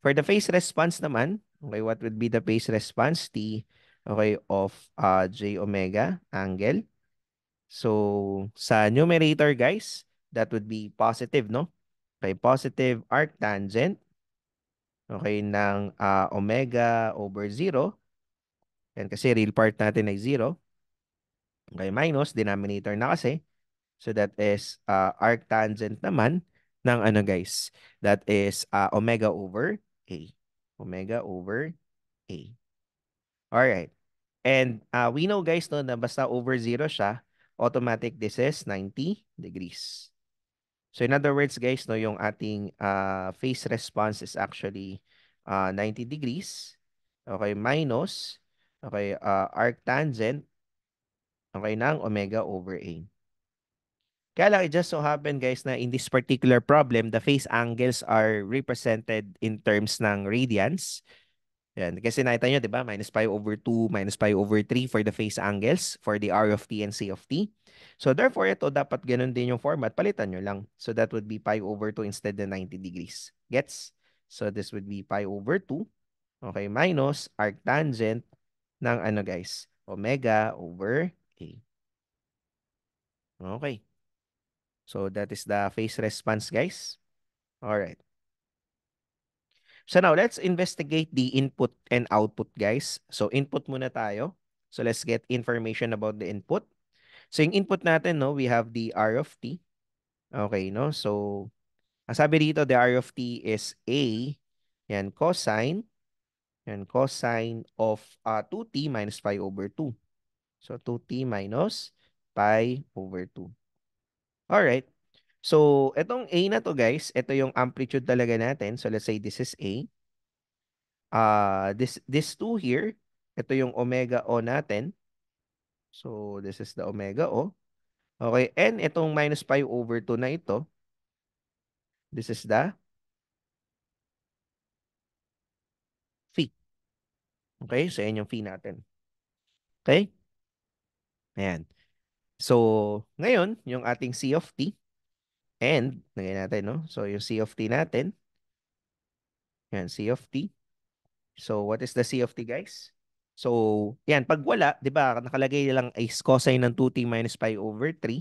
A: For the phase response naman, okay, what would be the phase response? T okay, of uh, j omega angle So, sa numerator, guys, that would be positive, no? Okay, positive arctangent, okay, ng uh, omega over 0. And kasi real part natin ay 0. Okay, minus, denominator na kasi. So, that is uh, arctangent naman ng ano, guys? That is uh, omega over A. Omega over A. Alright. And uh, we know, guys, no, na basta over 0 siya, automatic this 90 degrees. So in other words guys, no, yung ating uh, ah, phase response is actually uh, ah, 90 degrees. Okay, minus okay, uh, arc tangent okay, ng omega over A. Kaya lang, it just so happen guys na in this particular problem, the phase angles are represented in terms ng radians. Yan. Kasi nakita nyo, di ba? Minus pi over 2, minus pi over 3 for the phase angles, for the R of t and C of t. So therefore, ito dapat ganun din yung format. Palitan nyo lang. So that would be pi over 2 instead of 90 degrees. Gets? So this would be pi over 2. Okay, minus arctangent ng ano guys? Omega over A. Okay. So that is the phase response guys. All right. So now, let's investigate the input and output, guys. So input muna tayo. So let's get information about the input. So yung input natin, no, we have the R of t. Okay, no? So, ang sabi dito, the R of t is A, yan, cosine, yan, cosine of uh, ah, 2t minus pi over 2. So, 2t minus pi over 2. All right. So, itong A na to guys, ito yung amplitude talaga natin. So, let's say this is A. Uh, this, this two here, ito yung omega O natin. So, this is the omega O. Okay, and itong minus pi over 2 na ito, this is the phi. Okay, so yan yung phi natin. Okay? Ayan. So, ngayon, yung ating C of T, And, nagay natin, no? So, yung C of T natin. Yan, C of T. So, what is the C of T, guys? So, yan, pag wala, di ba, nakalagay lang is cosine ng 2t minus pi over 3.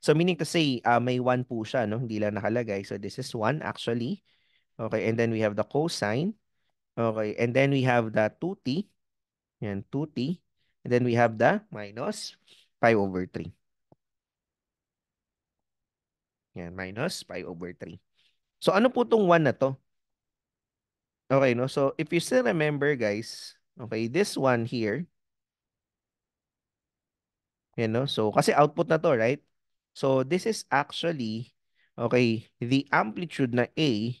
A: So, meaning to say, uh, may 1 po siya, no? Hindi lang nakalagay. So, this is 1 actually. Okay, and then we have the cosine. Okay, and then we have the 2t. Yan, 2t. And then we have the minus pi over 3. Yan, minus pi over 3. So ano po tong 1 na to? Okay, no? So if you still remember, guys, okay, this one here, yan, no? So kasi output na to, right? So this is actually, okay, the amplitude na A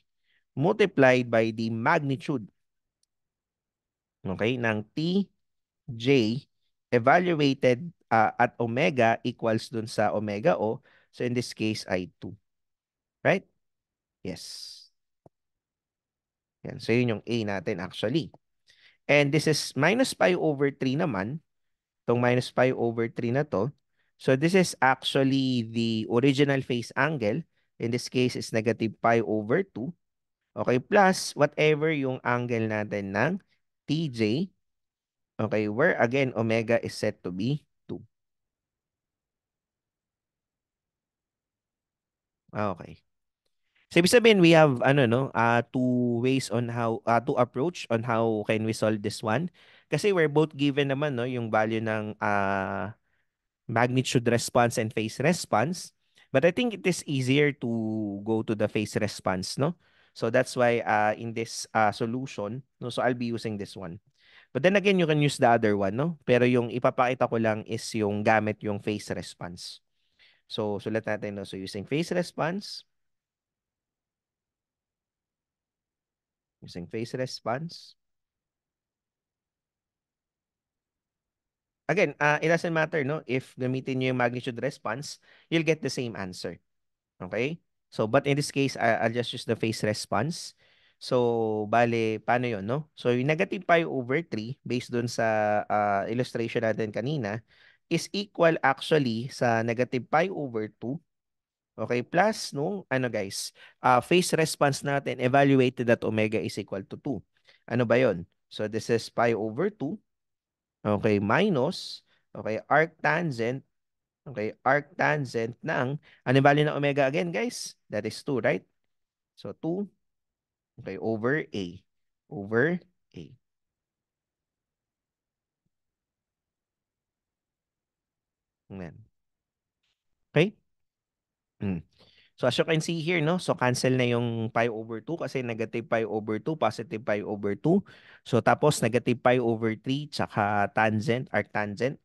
A: multiplied by the magnitude, okay, ng T, J, evaluated uh, at omega equals dun sa omega O So in this case, I2. Right? Yes. Yan. So yun yung A natin actually. And this is minus pi over 3 naman. Itong minus pi over 3 na to. So this is actually the original phase angle. In this case, is negative pi over 2. Okay, plus whatever yung angle natin ng TJ. Okay, where again, omega is set to be Ah, okay. So, ibig sabihin, we have ano no, uh, two ways on how uh, ah, to approach on how can we solve this one. Kasi we're both given naman no yung value ng uh, magnitude response and phase response. But I think it is easier to go to the phase response, no? So that's why uh, in this uh, solution, no, so I'll be using this one. But then again, you can use the other one, no? Pero yung ipapakita ko lang is yung gamit yung phase response. So, sulat natin, no? So, using phase response. Using phase response. Again, uh, it doesn't matter, no? If gamitin nyo yung magnitude response, you'll get the same answer. Okay? So, but in this case, I'll just use the phase response. So, bale, paano yon no? So, yung negative pi over 3, based dun sa uh, illustration natin kanina, is equal actually sa negative pi over 2. Okay, plus nung no, ano guys, uh, phase response natin evaluated that omega is equal to 2. Ano ba yon? So this is pi over 2. Okay, minus, okay, arc tangent, okay, arc tangent ng, ano yung value ng omega again guys? That is 2, right? So 2, okay, over A, over A. Ayan. Okay? Mm. So as you can see here, no, so cancel na yung pi over 2 kasi negative pi over 2, positive pi over 2. So tapos negative pi over 3, tsaka tangent, arctangent.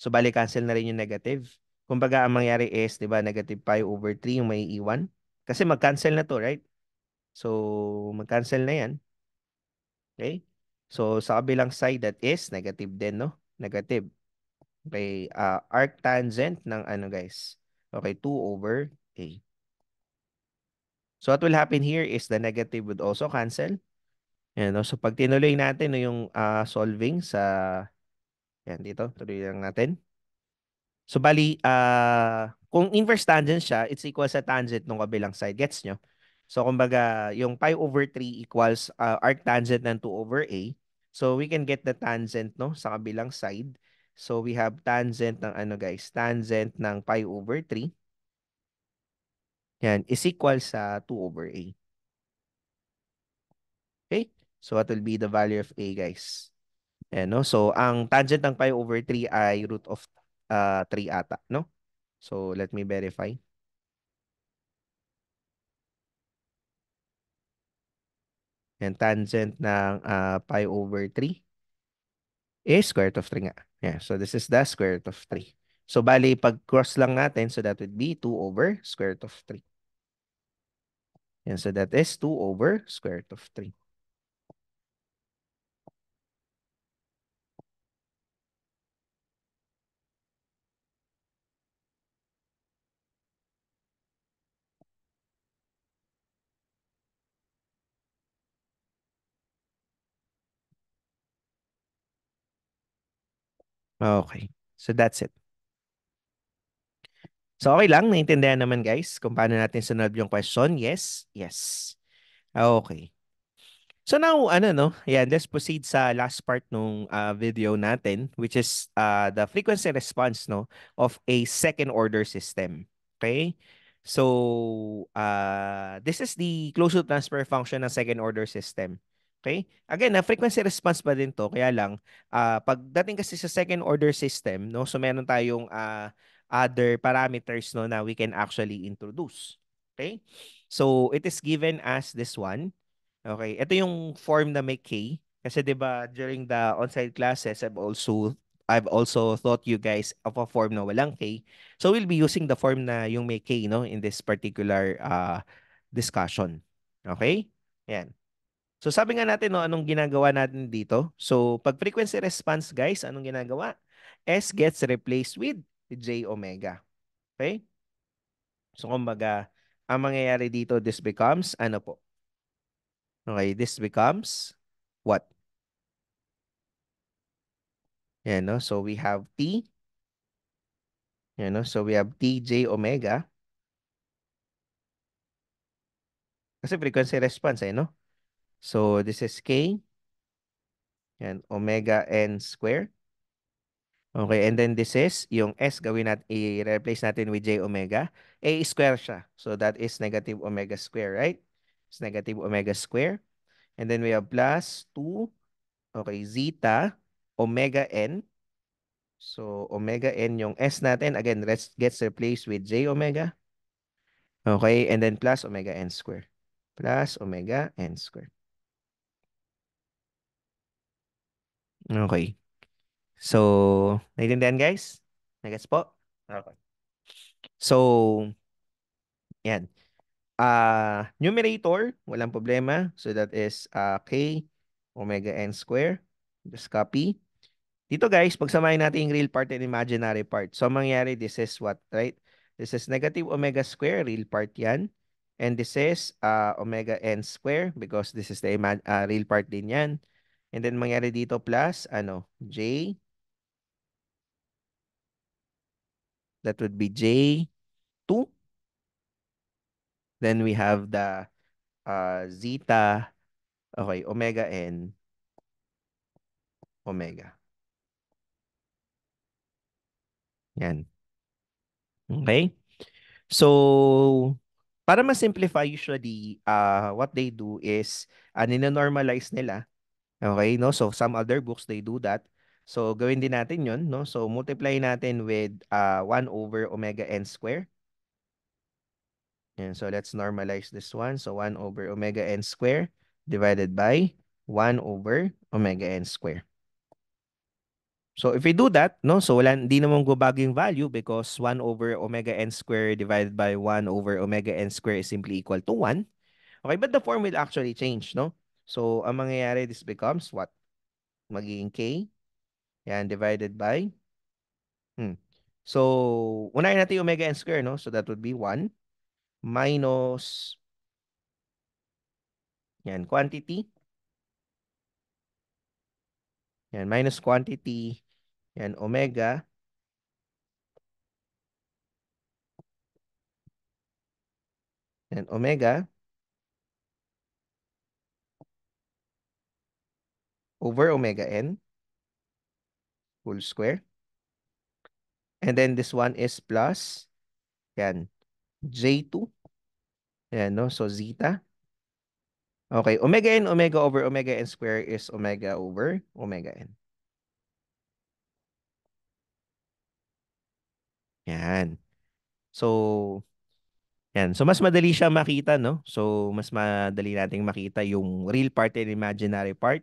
A: So bali cancel na rin yung negative. Kumbaga ang mangyari is, di ba, negative pi over 3 yung may iwan. Kasi mag-cancel na to, right? So mag-cancel na yan. Okay? So sa kabilang side, that is negative din, no? Negative. Okay, uh, ah, arctangent ng ano guys? Okay, 2 over A. So what will happen here is the negative would also cancel. Ayan, no? So pag tinuloy natin no, yung uh, solving sa... Ayan, dito. Tuloy lang natin. So bali, uh, kung inverse tangent siya, it's equal sa tangent ng kabilang side. Gets nyo? So kumbaga, yung pi over 3 equals uh, arctangent ng 2 over A. So we can get the tangent no, sa kabilang side So we have tangent ng ano guys, tangent ng pi over 3. Yan, is equal sa 2 over a. Okay? So what will be the value of a guys? Ayan, no? So ang tangent ng pi over 3 ay root of uh, 3 ata, no? So let me verify. And tangent ng uh, pi over 3 is square root of 3 nga. Yeah, so this is the square root of 3. So bali, pag cross lang natin, so that would be 2 over square root of 3. And so that is 2 over square root of 3. Okay. So that's it. So okay lang, naintindihan naman guys kung paano natin sinolve yung question. Yes, yes. Okay. So now, ano no, yeah, let's proceed sa last part nung uh, video natin, which is uh, the frequency response no of a second order system. Okay? So, uh, this is the closed loop transfer function ng second order system. Okay? Again, na ah, frequency response pa din to. Kaya lang, uh, pagdating kasi sa second order system, no, so meron tayong uh, other parameters no, na we can actually introduce. Okay? So, it is given as this one. Okay? Ito yung form na may K. Kasi 'di ba during the on-site classes, I've also I've also taught you guys of a form na walang K. So we'll be using the form na yung may K no in this particular uh, discussion. Okay? Yan. So sabi nga natin, no, anong ginagawa natin dito? So pag frequency response, guys, anong ginagawa? S gets replaced with J omega. Okay? So kumbaga, ang mangyayari dito, this becomes, ano po? Okay, this becomes what? Yan, no? So we have T. Yan, no? So we have TJ omega. Kasi frequency response, eh, no? So this is K and omega n square. Okay, and then this is yung S gawin natin, i-replace natin with J omega. A square siya. So that is negative omega square, right? It's negative omega square. And then we have plus 2, okay, zeta omega n. So omega n yung S natin. Again, Let's gets replaced with J omega. Okay, and then plus omega n square. Plus omega n square. Okay. So, naiintindihan guys? Nagets po? Okay. So, yan. Uh, numerator, walang problema. So, that is uh, k omega n square. Just copy. Dito guys, pagsamahin natin yung real part and imaginary part. So, mangyari, this is what, right? This is negative omega square, real part yan. And this is uh, omega n square because this is the uh, real part din yan. And then mangyari dito plus ano, J. That would be J2. Then we have the uh, zeta, okay, omega n, omega. Yan. Okay? So, para ma-simplify usually, uh, what they do is, uh, nina-normalize nila Okay, no? So some other books, they do that. So gawin din natin yun, no? So multiply natin with uh, 1 over omega n square. And so let's normalize this one. So 1 over omega n square divided by 1 over omega n square. So if we do that, no, so wala, hindi naman gubago value because 1 over omega n square divided by 1 over omega n square is simply equal to 1. Okay, but the form will actually change, no? So, ang mangyayari, this becomes what? Magiging K. Yan, divided by. Hmm. So, unahin natin yung omega n square, no? So, that would be 1 minus yan, quantity. Yan, minus quantity. Yan, omega. Yan, omega. over omega n whole square. And then this one is plus, yan, J2. Ayan, no? So, zeta. Okay, omega n, omega over omega n square is omega over omega n. Yan. So, yan. So, mas madali siya makita, no? So, mas madali nating makita yung real part and imaginary part.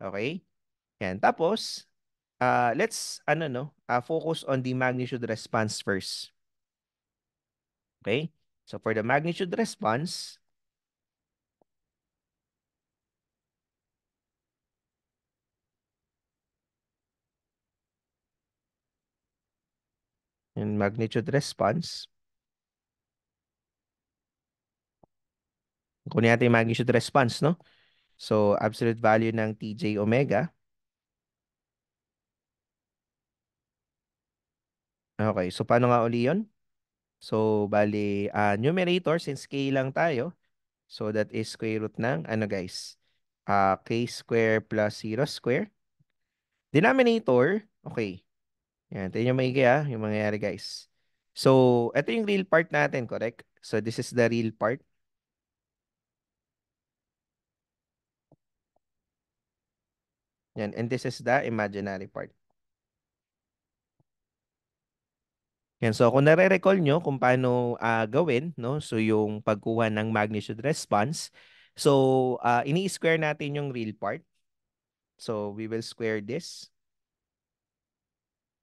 A: Okay? Yan. Tapos, uh, let's ano no, uh, focus on the magnitude response first. Okay? So for the magnitude response, in magnitude response. Kunin natin yung magnitude response, no? So absolute value ng TJ omega. Okay, so paano nga uli yun? So bali, uh, ah, numerator, since k lang tayo, so that is square root ng, ano guys, uh, k square plus 0 square. Denominator, okay. Yan, tayo nyo maigi ha, ah, yung mangyayari guys. So, ito yung real part natin, correct? So, this is the real part. Yan. And this is the imaginary part. Yan. So kung nare-recall nyo kung paano uh, gawin, no? so yung pagkuha ng magnitude response, so uh, ini-square natin yung real part. So we will square this.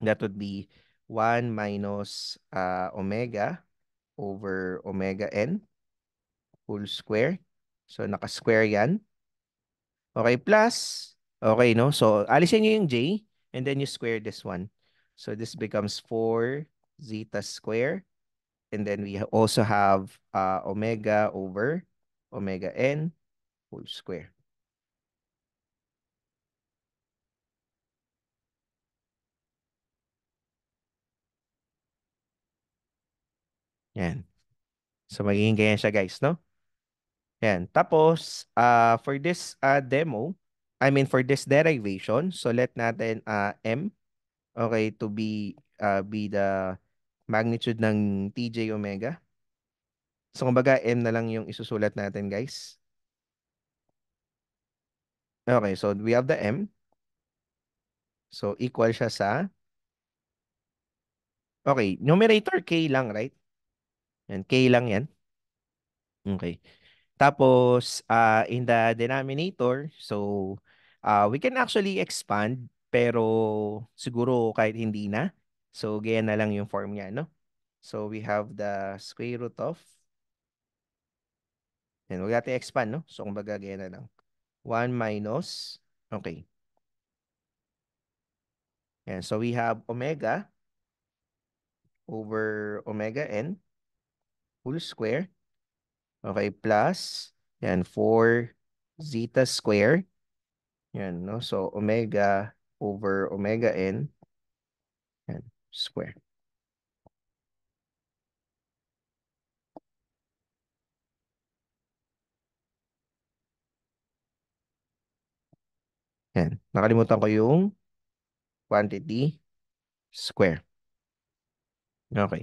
A: That would be 1 minus uh, omega over omega n whole square. So naka-square yan. Okay, plus Okay, no? So, alisin nyo yung j, and then you square this one. So, this becomes 4 zeta square. And then we also have uh, omega over omega n whole square. Yan. So, magiging ganyan siya guys, no? Yan. Tapos, uh, for this uh, demo, I mean for this derivation, so let natin uh, M okay to be uh, be the magnitude ng TJ omega. So kumbaga M na lang yung isusulat natin guys. Okay, so we have the M. So equal siya sa Okay, numerator K lang, right? Yan, K lang yan. Okay. Tapos, uh, in the denominator, so Uh, we can actually expand pero siguro kahit hindi na. So gaya na lang yung form niya, no? So we have the square root of And huwag natin expand, no? So kumbaga gaya na lang. 1 minus, okay. And so we have omega over omega n whole square. Okay, plus, yan, 4 zeta square yan, no? So, omega over omega n yan, square. Yan. Nakalimutan ko yung quantity square. Okay.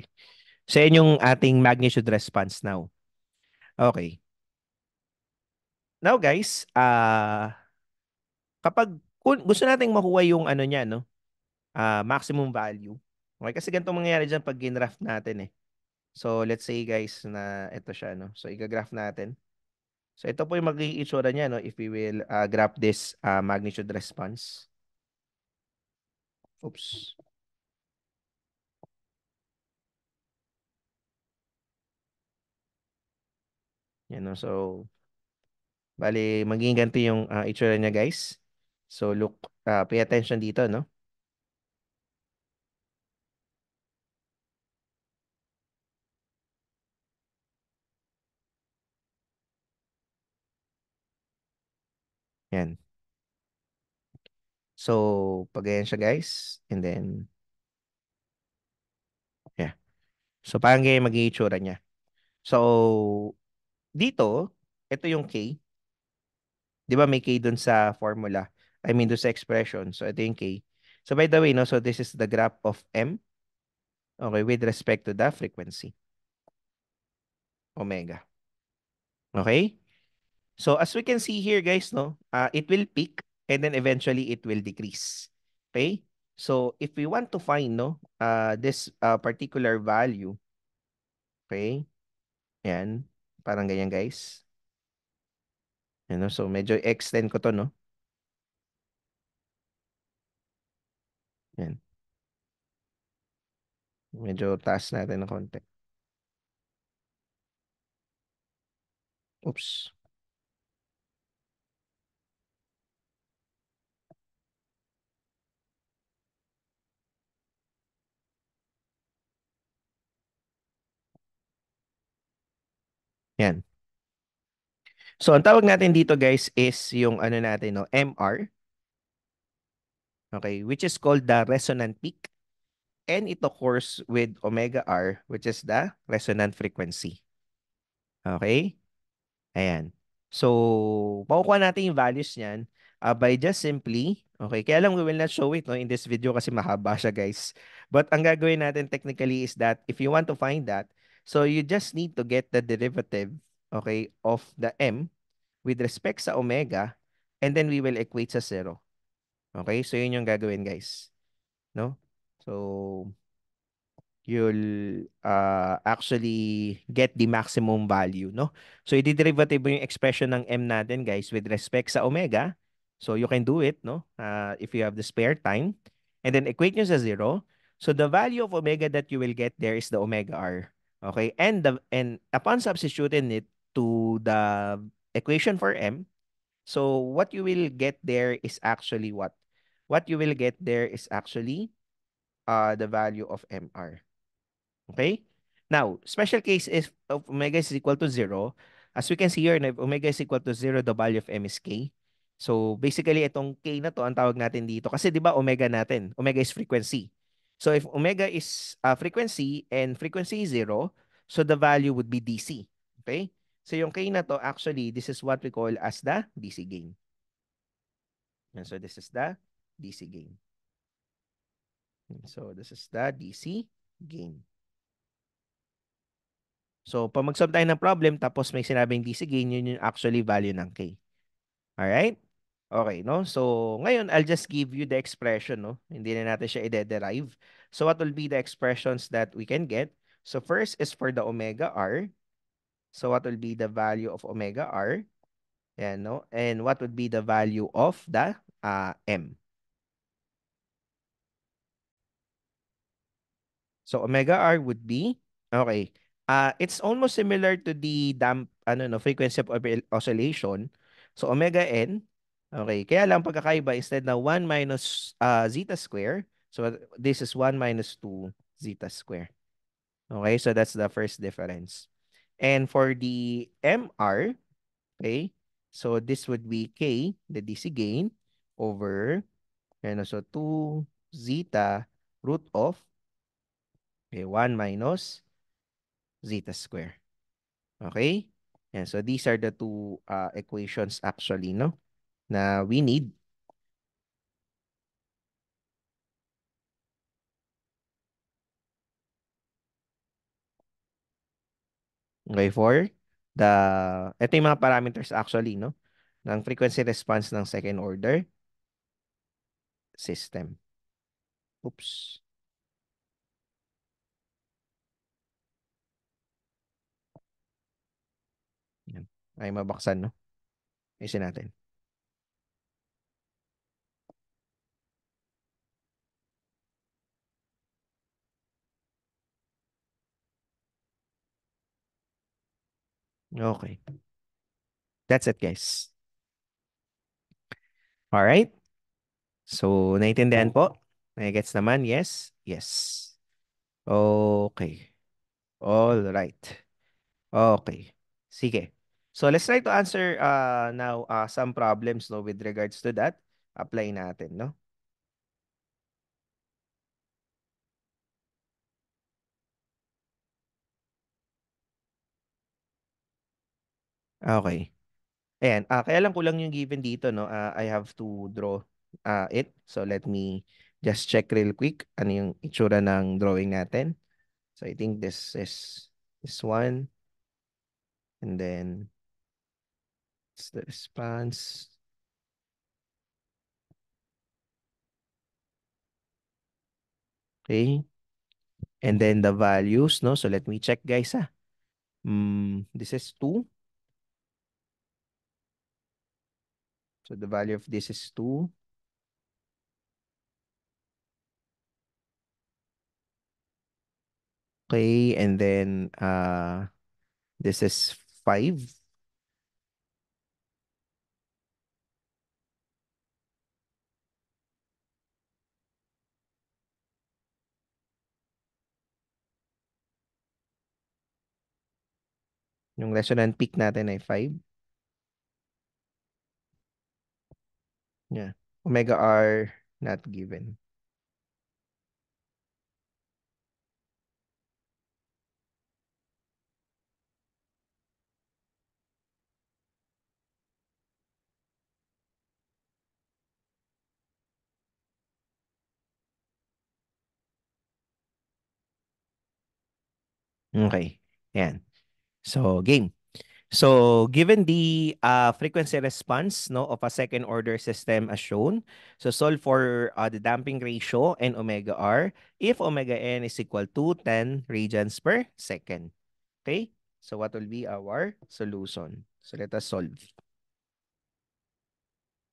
A: So, yan yung ating magnitude response now. Okay. Now, guys, ah... Uh, kapag gusto nating makuha yung ano niya, no? Uh, maximum value. Okay, kasi ganito mangyayari diyan pag ginraft natin eh. So, let's say guys na ito siya, no? So, i-graph natin. So, ito po yung magiging itsura niya, no? If we will uh, ah, graph this uh, magnitude response. Oops. Yan, no? So, bali, magiging ganito yung uh, itsura niya, guys. So look, uh, pay attention dito, no? Yan. So, pagayan siya guys. And then, yeah. So, parang ganyan mag itsura niya. So, dito, ito yung K. Di ba may K dun sa formula? I mean, do sa expression. So, ito yung K. So, by the way, no, so this is the graph of M, okay, with respect to the frequency, omega. Okay? So, as we can see here, guys, no, uh, it will peak and then eventually it will decrease. Okay? So, if we want to find, no, uh, this uh, particular value, okay, yan, parang ganyan, guys. Yan, no? So, medyo extend ko to, no? Yan. Medyo taas natin ng konti. Oops. Yan. So, ang tawag natin dito guys is yung ano natin, no, MR. Okay, which is called the resonant peak. And it course with omega r, which is the resonant frequency. Okay? Ayan. So, makukuha natin yung values niyan uh, by just simply, okay, kaya lang we will not show it no, in this video kasi mahaba siya guys. But ang gagawin natin technically is that if you want to find that, so you just need to get the derivative, okay, of the m with respect sa omega and then we will equate sa zero. Okay? So, yun yung gagawin, guys. No? So, you'll uh, actually get the maximum value, no? So, i-derivative mo yung expression ng m natin, guys, with respect sa omega. So, you can do it, no? Uh, if you have the spare time. And then, equate nyo sa zero. So, the value of omega that you will get there is the omega r. Okay? And, the, and upon substituting it to the equation for m, so what you will get there is actually what? what you will get there is actually uh, the value of MR. Okay? Now, special case is if omega is equal to 0. As we can see here, if omega is equal to 0, the value of M is K. So, basically, itong K na to ang tawag natin dito. Kasi, di ba, omega natin. Omega is frequency. So, if omega is uh, frequency and frequency is 0, so the value would be DC. Okay? So, yung K na to, actually, this is what we call as the DC gain. And so, this is the DC game. So this is the DC game. So pag mag-solve tayo ng problem tapos may sinabing DC gain, yun yung actually value ng K. Alright? Okay, no? So ngayon, I'll just give you the expression, no? Hindi na natin siya i-derive. So what will be the expressions that we can get? So first is for the omega r. So what will be the value of omega r? Yan, no? And what would be the value of the uh, m? So omega r would be okay. Uh it's almost similar to the damp ano no frequency of oscillation. So omega n okay. Kaya lang pagkakaiba instead na 1 minus uh, zeta square. So this is 1 minus 2 zeta square. Okay, so that's the first difference. And for the MR, okay, so this would be K, the DC gain, over, you know, so 2 zeta root of Okay, 1 minus zeta square. Okay? And so these are the two uh, equations actually, no? Na we need. Okay, for the, ito yung mga parameters actually, no? Ng frequency response ng second order system. Oops. ay mabaksan, no? Ayusin natin. Okay. That's it, guys. All right. So, naintindihan po? Nagets naman? Yes? Yes. Okay. All right. Okay. Sige. So let's try to answer uh, now uh, some problems no with regards to that. Apply natin, no? Okay. And uh, ah, kaya lang kulang yung given dito, no? Uh, I have to draw uh, it. So let me just check real quick ano yung itsura ng drawing natin. So I think this is this one. And then It's the response. Okay. And then the values, no? So let me check, guys, ah. Mm, this is 2. So the value of this is 2. Okay, and then uh, this is 5. Yung resonant peak natin ay 5. Yeah. Omega R not given. Okay. Yan. So game. So given the uh, frequency response no, of a second order system as shown, so solve for uh, the damping ratio and omega r if omega n is equal to 10 radians per second. Okay, so what will be our solution? So let us solve.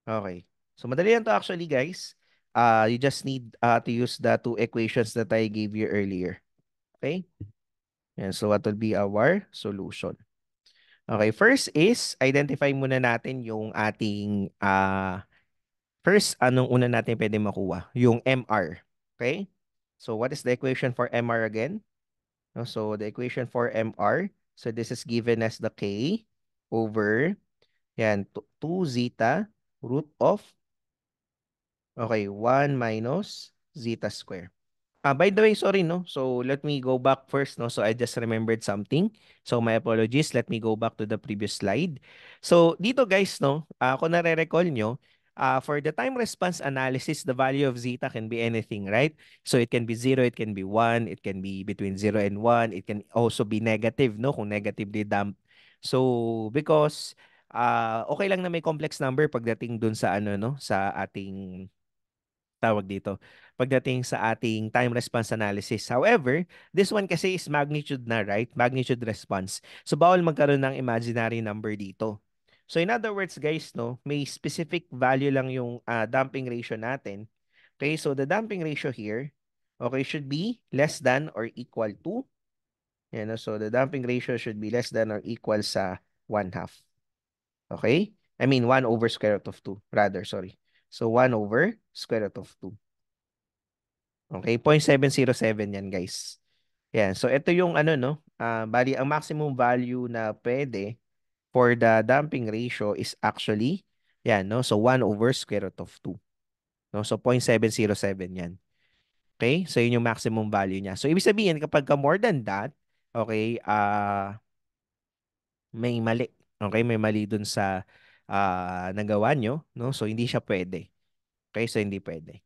A: Okay, so madali lang to actually guys. Uh, you just need uh, to use the two equations that I gave you earlier. Okay. And so what will be our solution? Okay, first is identify muna natin yung ating uh, first anong una natin pwede makuha? Yung MR. Okay? So what is the equation for MR again? So the equation for MR, so this is given as the K over yan 2 zeta root of okay, 1 minus zeta square. Uh, by the way, sorry no. So let me go back first no. So I just remembered something. So my apologies. Let me go back to the previous slide. So dito guys no, uh, kung nare-recall nyo, uh, for the time response analysis, the value of zeta can be anything, right? So it can be 0, it can be 1, it can be between 0 and 1, it can also be negative no kung negatively damped. So because uh, okay lang na may complex number pagdating dun sa ano no, sa ating tawag dito pagdating sa ating time response analysis. However, this one kasi is magnitude na, right? Magnitude response. So bawal magkaroon ng imaginary number dito. So in other words, guys, no, may specific value lang yung uh, ah, damping ratio natin. Okay, so the damping ratio here, okay, should be less than or equal to. Yan, no? so the damping ratio should be less than or equal sa 1 half. Okay? I mean, 1 over square root of 2. Rather, sorry. So 1 over square root of 2. Okay, 0.707 yan guys. Yan. So ito yung ano no, uh, bali ang maximum value na pwede for the damping ratio is actually yan no. So 1 over square root of 2. No, so 0.707 yan. Okay? So yun yung maximum value niya. So ibig sabihin kapag ka more than that, okay, uh, may mali. Okay, may mali dun sa uh, nagawa nyo, no? So hindi siya pwede. Okay, so hindi pwede.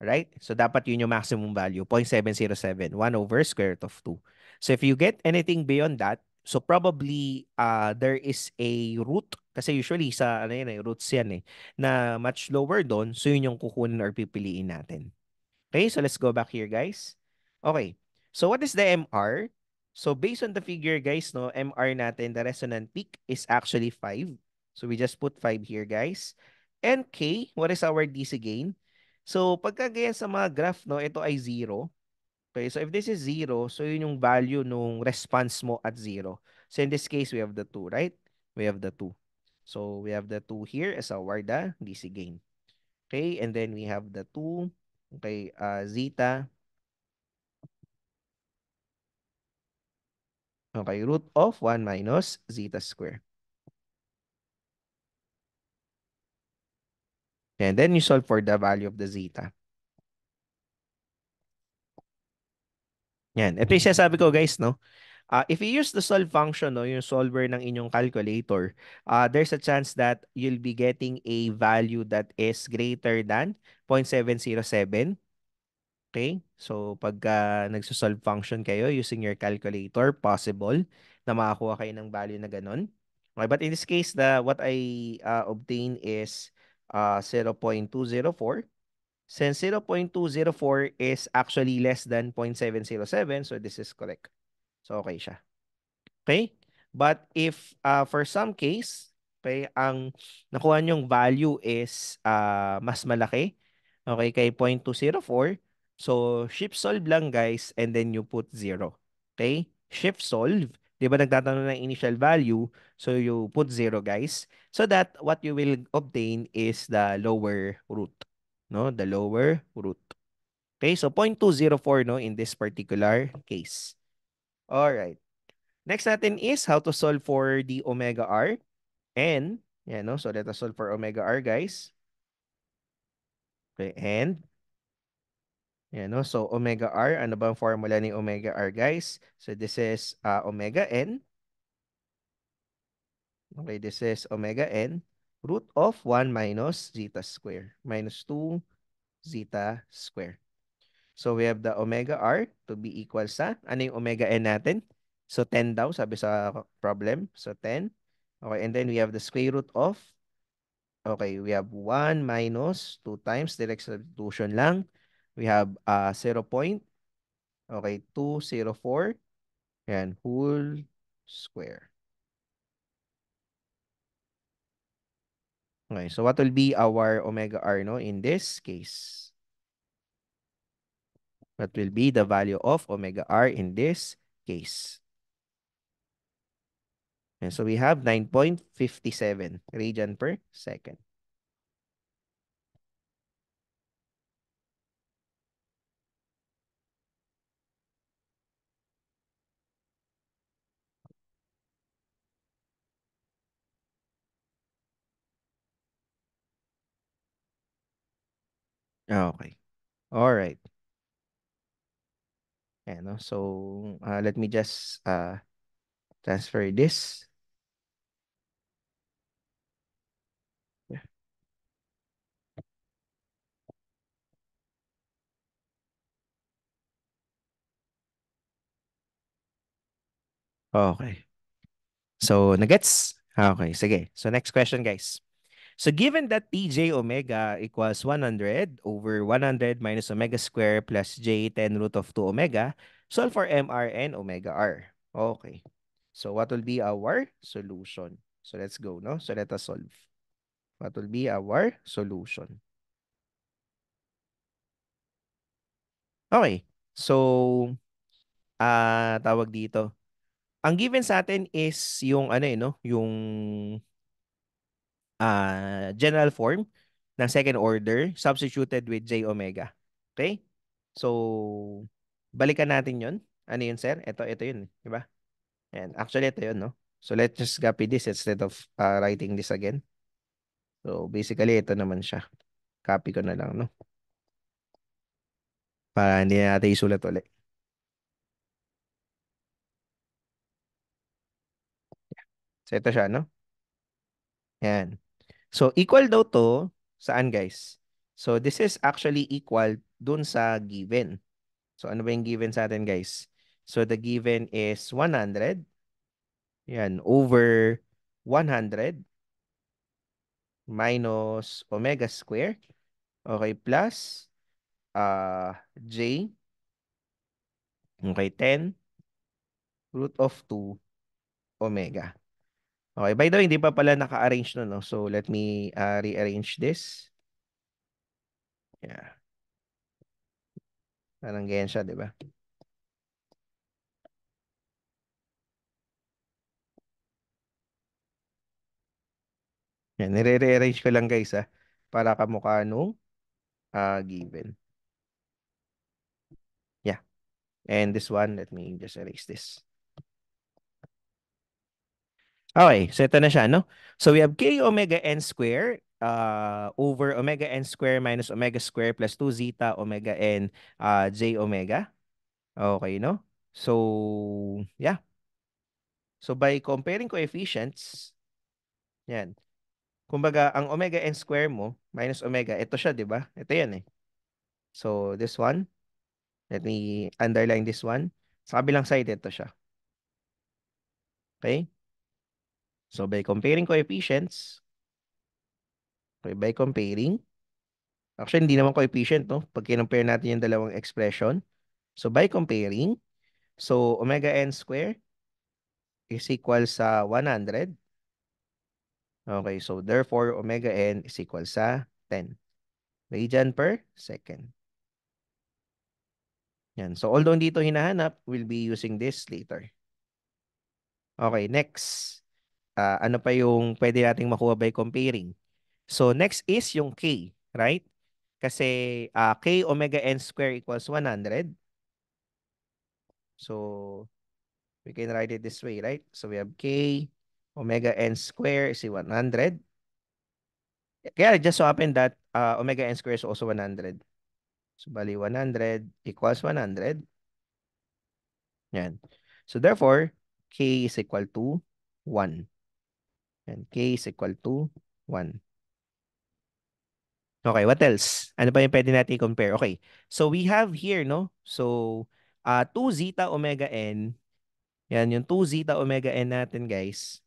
A: Right? So, dapat yun yung maximum value, 0.707, 1 over square root of 2. So, if you get anything beyond that, so probably uh, there is a root, kasi usually sa ano yun, eh, roots yan eh, na much lower doon, so yun yung kukunin or pipiliin natin. Okay, so let's go back here guys. Okay, so what is the MR? So based on the figure guys, no, MR natin, the resonant peak is actually 5. So we just put 5 here guys. And K, what is our DC gain? So pagka ganyan sa mga graph, no, ito ay 0. Okay, so if this is 0, so yun yung value nung response mo at 0. So in this case, we have the 2, right? We have the 2. So we have the 2 here as our the DC gain. Okay, and then we have the 2, okay, uh, zeta. Okay, root of 1 minus zeta square. And then you solve for the value of the zeta. Yan. Ito yung mm-hmm. sinasabi ko guys, no? Uh, if you use the solve function, no, yung solver ng inyong calculator, uh, there's a chance that you'll be getting a value that is greater than 0.707. Okay? So, pag uh, nagsosolve function kayo using your calculator, possible na makakuha kayo ng value na ganun. Okay, but in this case, the what I uh, obtain is uh, 0.204. Since 0.204 is actually less than 0.707, so this is correct. So okay siya. Okay? But if uh, for some case, okay, ang nakuha niyong value is uh, mas malaki, okay, kay 0.204, so shift solve lang guys and then you put 0. Okay? Shift solve Di ba nagtatanong ng initial value? So you put 0, guys. So that what you will obtain is the lower root. No? The lower root. Okay, so 0.204 no, in this particular case. All right. Next natin is how to solve for the omega r. And, yeah, no? so let us solve for omega r, guys. Okay, and you no? So, omega r, ano ba ang formula ni omega r, guys? So, this is uh, omega n. Okay, this is omega n root of 1 minus zeta square, minus 2 zeta square. So, we have the omega r to be equal sa, ano yung omega n natin? So, 10 daw, sabi sa problem. So, 10. Okay, and then we have the square root of, okay, we have 1 minus 2 times, direct substitution lang. We have uh, 0 point. Okay, 2, 0, 4. whole square. Okay, so what will be our omega r no in this case? What will be the value of omega r in this case? And so we have 9.57 radian per second. Ah, okay. All right. Ayan, no? So, uh, let me just uh, transfer this. Okay. So, nagets? Okay, sige. So, next question, guys. So given that TJ omega equals 100 over 100 minus omega square plus J 10 root of 2 omega, solve for MR and omega R. Okay. So what will be our solution? So let's go, no? So let us solve. What will be our solution? Okay. So, ah uh, tawag dito. Ang given sa atin is yung ano eh, no? Yung uh, general form ng second order substituted with j omega. Okay? So, balikan natin yon Ano yun, sir? Ito, ito yun. Di ba? And actually, ito yun, no? So, let's just copy this instead of uh, writing this again. So, basically, ito naman siya. Copy ko na lang, no? Para hindi na natin isulat ulit. So, ito siya, no? Ayan. So, equal daw to, saan guys? So, this is actually equal dun sa given. So, ano ba yung given sa atin guys? So, the given is 100. Yan, over 100 minus omega square. Okay, plus uh, j. Okay, 10 root of 2 omega. Okay, by the way, hindi pa pala naka-arrange no, no? So, let me uh, rearrange this. Yeah. Parang ganyan siya, di ba? Yan, nire-rearrange ko lang guys ha, para kamukha nung uh, given. Yeah. And this one, let me just erase this. Okay, so ito na siya, no? So we have k omega n square uh, over omega n square minus omega square plus 2 zeta omega n uh, j omega. Okay, no? So, yeah. So by comparing coefficients, yan. Kumbaga, ang omega n square mo minus omega, ito siya, di ba? Ito yan eh. So this one, let me underline this one. Sa kabilang side, ito siya. Okay? So by comparing coefficients, okay, by comparing, actually hindi naman coefficient, no? Pag kinumpare natin yung dalawang expression. So by comparing, so omega n square is equal sa 100. Okay, so therefore omega n is equal sa 10 radian per second. Yan. So although dito hinahanap, we'll be using this later. Okay, next uh, ano pa yung pwede nating makuha by comparing. So next is yung K, right? Kasi uh, K omega n square equals 100. So we can write it this way, right? So we have K omega n square is 100. Kaya just so happen that uh, omega n square is also 100. So bali 100 equals 100. Yan. So therefore, K is equal to 1. And k is equal to 1. Okay, what else? Ano pa yung pwede natin compare? Okay, so we have here, no? So, uh, ah, 2 zeta omega n. Yan, yung 2 zeta omega n natin, guys.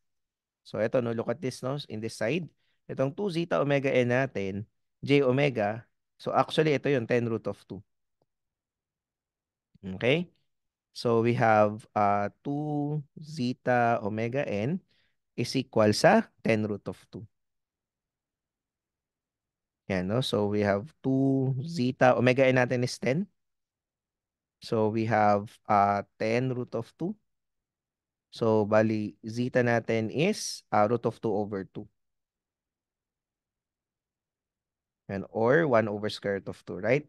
A: So, ito, no? Look at this, no? In this side. Itong 2 zeta omega n natin, j omega. So, actually, ito yung 10 root of 2. Okay? So, we have uh, ah, 2 zeta omega n is equal sa 10 root of 2. Yan, no? So we have 2 zeta, omega n natin is 10. So we have uh, 10 root of 2. So bali, zeta natin is uh, root of 2 over 2. And or 1 over square root of 2, right?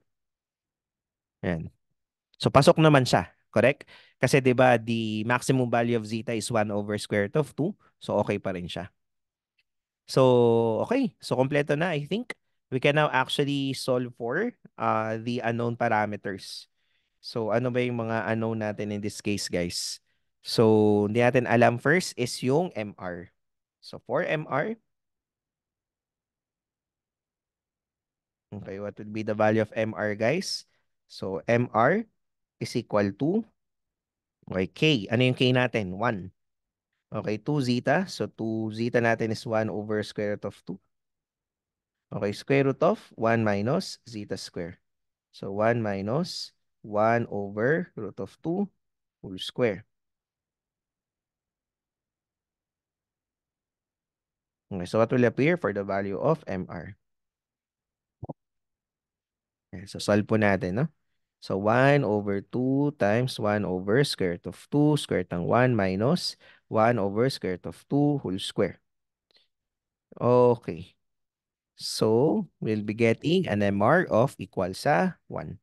A: Yan. So pasok naman siya, correct? Kasi 'di ba the maximum value of zeta is 1 over square root of 2. So, okay pa rin siya. So, okay. So, kompleto na, I think. We can now actually solve for uh, the unknown parameters. So, ano ba yung mga unknown natin in this case, guys? So, hindi natin alam first is yung MR. So, for MR, okay, what would be the value of MR, guys? So, MR is equal to okay, K. Ano yung K natin? 1. Okay, 2 zeta. So 2 zeta natin is 1 over square root of 2. Okay, square root of 1 minus zeta square. So 1 minus 1 over root of 2 whole square. Okay, so what will appear for the value of MR? Okay, so solve po natin, no? So 1 over 2 times 1 over square root of 2 square root 1 minus 1 over square root of 2 whole square. Okay. So, we'll be getting an MR of equal sa 1.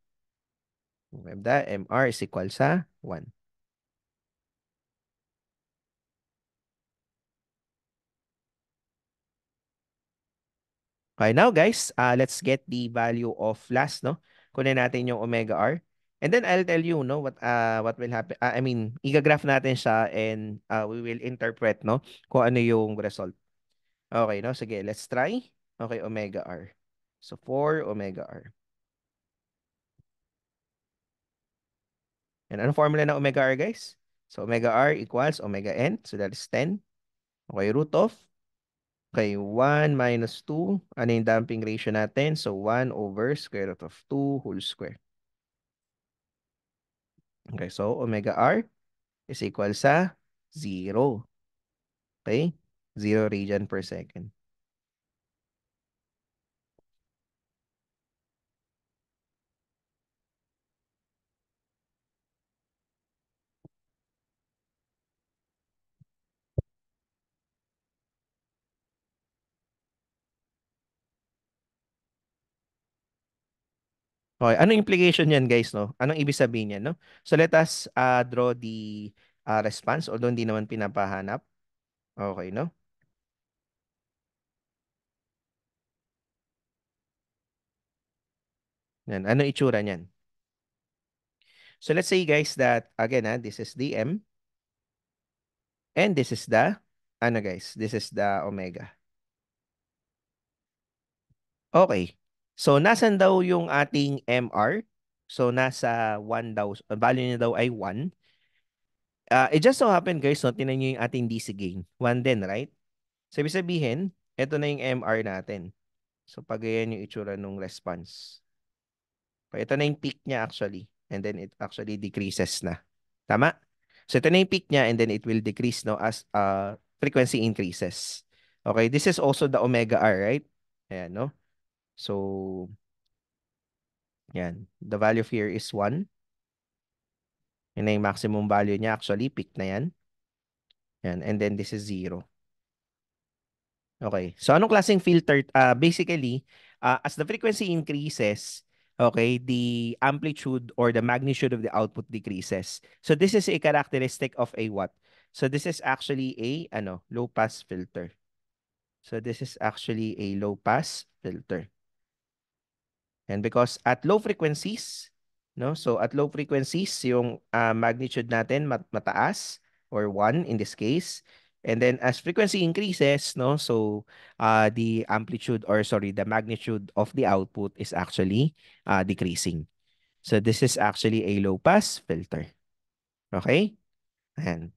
A: We have that MR is equal sa 1. Okay, now guys, uh, let's get the value of last, no? Kunin natin yung omega r. And then I'll tell you no what uh what will happen. Uh, I mean, i natin siya and uh, we will interpret no kung ano yung result. Okay, no? Sige, let's try. Okay, omega r. So 4 omega r. And ano formula na omega r, guys? So omega r equals omega n. So that is 10. Okay, root of. Okay, 1 minus 2. Ano yung damping ratio natin? So 1 over square root of 2 whole square. Okay, so omega r is equal sa 0. Okay? 0 radian per second. Okay, ano implication niyan guys no? Anong ibig sabihin niyan no? So let us uh, draw the uh, response although hindi naman pinapahanap. Okay no? Yan, ano itsura niyan? So let's say guys that again ha, ah, this is DM. and this is the ano guys, this is the omega. Okay. So, nasan daw yung ating MR? So, nasa 1 daw. Value niya daw ay 1. Uh, ah, it just so happened, guys, no, tinan nyo yung ating DC gain. 1 din, right? So, sabihin, ito na yung MR natin. So, pagayan yung itsura ng response. So, ito na yung peak niya actually. And then, it actually decreases na. Tama? So, ito na yung peak niya and then it will decrease no, as uh, frequency increases. Okay? This is also the omega R, right? Ayan, no? So, yan. The value of here is 1. Yun na yung maximum value niya. Actually, peak na yan. Yan. And then this is 0. Okay. So, anong klaseng filter? Uh, basically, uh, as the frequency increases, okay, the amplitude or the magnitude of the output decreases. So, this is a characteristic of a what? So, this is actually a ano, low-pass filter. So, this is actually a low-pass filter. And because at low frequencies, no? So at low frequencies, yung uh, magnitude natin mat mataas or 1 in this case. And then as frequency increases, no? So uh, the amplitude or sorry, the magnitude of the output is actually uh, decreasing. So this is actually a low pass filter. Okay? And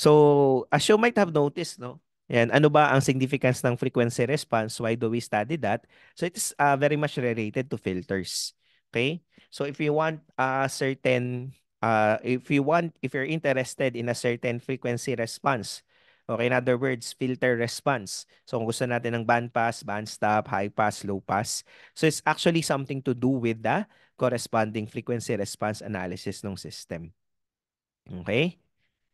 A: so as you might have noticed, no? And Ano ba ang significance ng frequency response? Why do we study that? So it is uh, very much related to filters. Okay? So if you want a certain uh, if you want if you're interested in a certain frequency response, Okay, in other words, filter response. So kung gusto natin ng band pass, band stop, high pass, low pass. So it's actually something to do with the corresponding frequency response analysis ng system. Okay?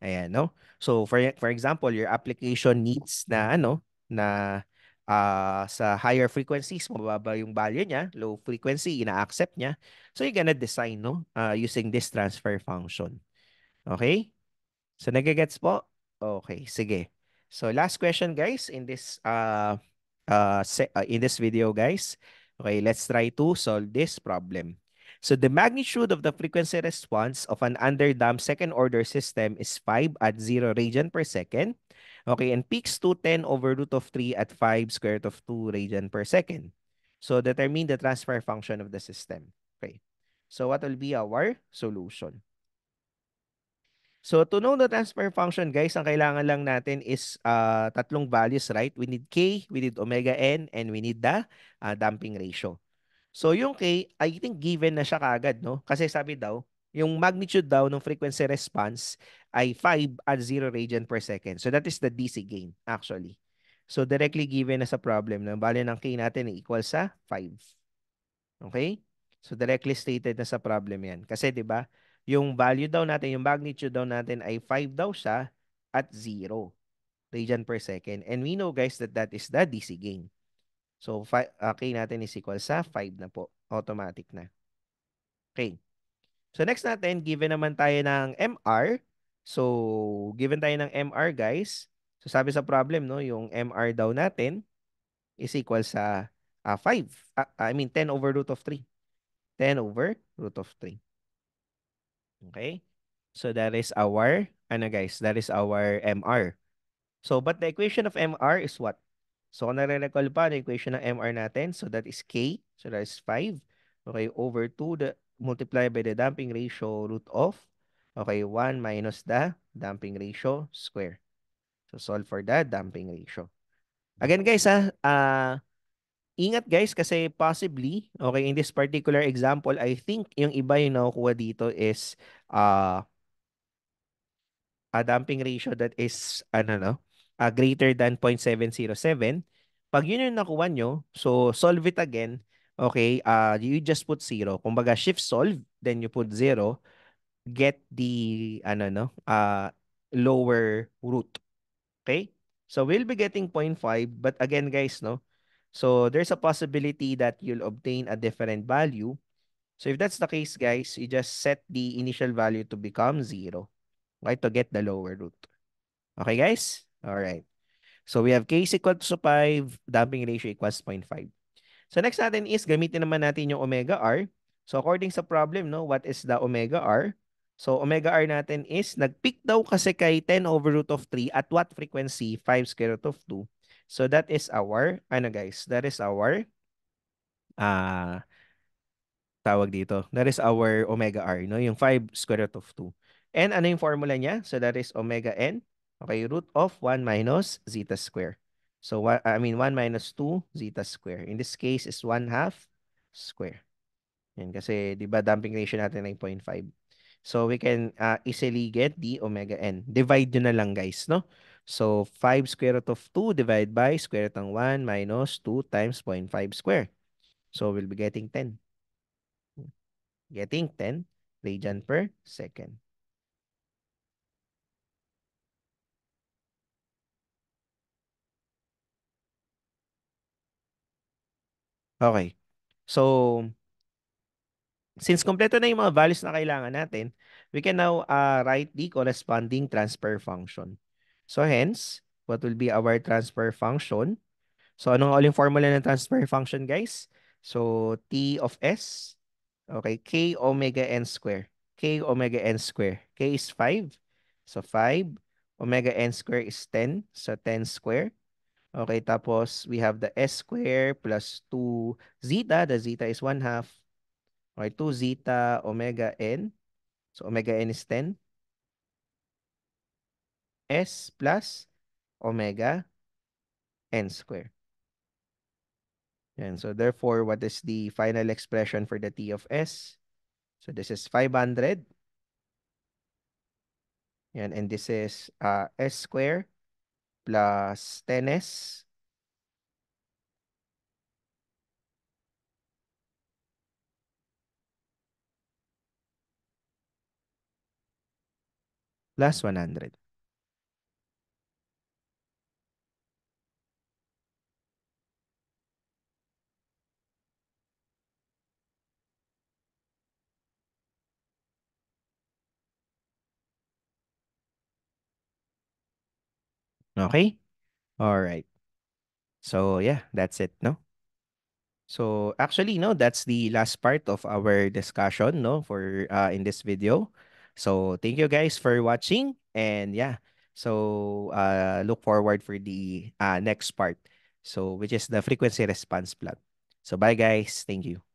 A: Ayan, no? So for for example, your application needs na ano na uh, sa higher frequencies, mababa yung value niya, low frequency, ina-accept niya. So you're gonna design no uh, using this transfer function. Okay? So nagagets po? Okay, sige. So last question guys in this uh uh, uh in this video guys. Okay, let's try to solve this problem. So the magnitude of the frequency response of an underdamped second order system is 5 at 0 radian per second. Okay, and peaks to 10 over root of 3 at 5 square root of 2 radian per second. So determine the transfer function of the system. Okay, so what will be our solution? So to know the transfer function, guys, ang kailangan lang natin is uh, tatlong values, right? We need K, we need omega N, and we need the uh, damping ratio. So yung K, I think given na siya kagad, no? Kasi sabi daw, yung magnitude daw ng frequency response ay 5 at 0 radian per second. So that is the DC gain actually. So directly given na sa problem ng value ng K natin ay equal sa 5. Okay? So directly stated na sa problem yan. Kasi di ba yung value daw natin, yung magnitude daw natin ay 5 daw siya at 0 radian per second. And we know guys that that is the DC gain. So, five, uh, ah, natin is equal sa 5 na po. Automatic na. Okay. So, next natin, given naman tayo ng MR. So, given tayo ng MR, guys. So, sabi sa problem, no, yung MR daw natin is equal sa uh, 5. Uh, I mean, 10 over root of 3. 10 over root of 3. Okay? So, that is our, ano guys, that is our MR. So, but the equation of MR is what? So kung nare-recall pa, ano equation ng MR natin? So that is K. So that is 5. Okay, over 2 the, multiply by the damping ratio root of, okay, 1 minus the damping ratio square. So solve for the damping ratio. Again guys, ha, uh, ah, ingat guys kasi possibly, okay, in this particular example, I think yung iba yung nakukuha dito is uh, a damping ratio that is, ano no, uh, greater than 0.707. Pag yun yung nakuha nyo, so solve it again, okay, uh, you just put 0. Kumbaga, shift solve, then you put 0, get the, ano, no, uh, lower root. Okay? So we'll be getting 0.5, but again, guys, no, so there's a possibility that you'll obtain a different value. So if that's the case, guys, you just set the initial value to become 0, right, to get the lower root. Okay, guys? All right. So we have case equal to 5, damping ratio equals 0.5. So next natin is gamitin naman natin yung omega r. So according sa problem, no, what is the omega r? So omega r natin is nag daw kasi kay 10 over root of 3 at what frequency? 5 square root of 2. So that is our, ano guys, that is our, ah, uh, tawag dito, that is our omega r, no? yung 5 square root of 2. And ano yung formula niya? So that is omega n Okay, root of 1 minus zeta square. So, I mean, 1 minus 2 zeta square. In this case, is 1 half square. Yan, kasi, di ba, damping ratio natin ay 0.5. So, we can uh, easily get d omega n. Divide nyo na lang, guys, no? So, 5 square root of 2 divided by square root ng 1 minus 2 times 0.5 square. So, we'll be getting 10. Getting 10 radian per second. Okay. So, since kompleto na yung mga values na kailangan natin, we can now uh, write the corresponding transfer function. So hence, what will be our transfer function? So ano nga uling formula ng transfer function guys? So T of S, okay, K omega n square. K omega n square. K is 5, so 5. Omega n square is 10, so 10 square. Okay, tapos we have the s square plus 2 zeta. The zeta is 1 half. Okay, 2 zeta omega n. So omega n is 10. S plus omega n square. And so therefore, what is the final expression for the T of S? So this is 500. And and this is uh, S square plus tennis. Plus 100. Okay? All right. So yeah, that's it, no? So actually, no, that's the last part of our discussion, no, for uh, in this video. So thank you guys for watching and yeah. So uh, look forward for the uh, next part. So which is the frequency response plot. So bye guys. Thank you.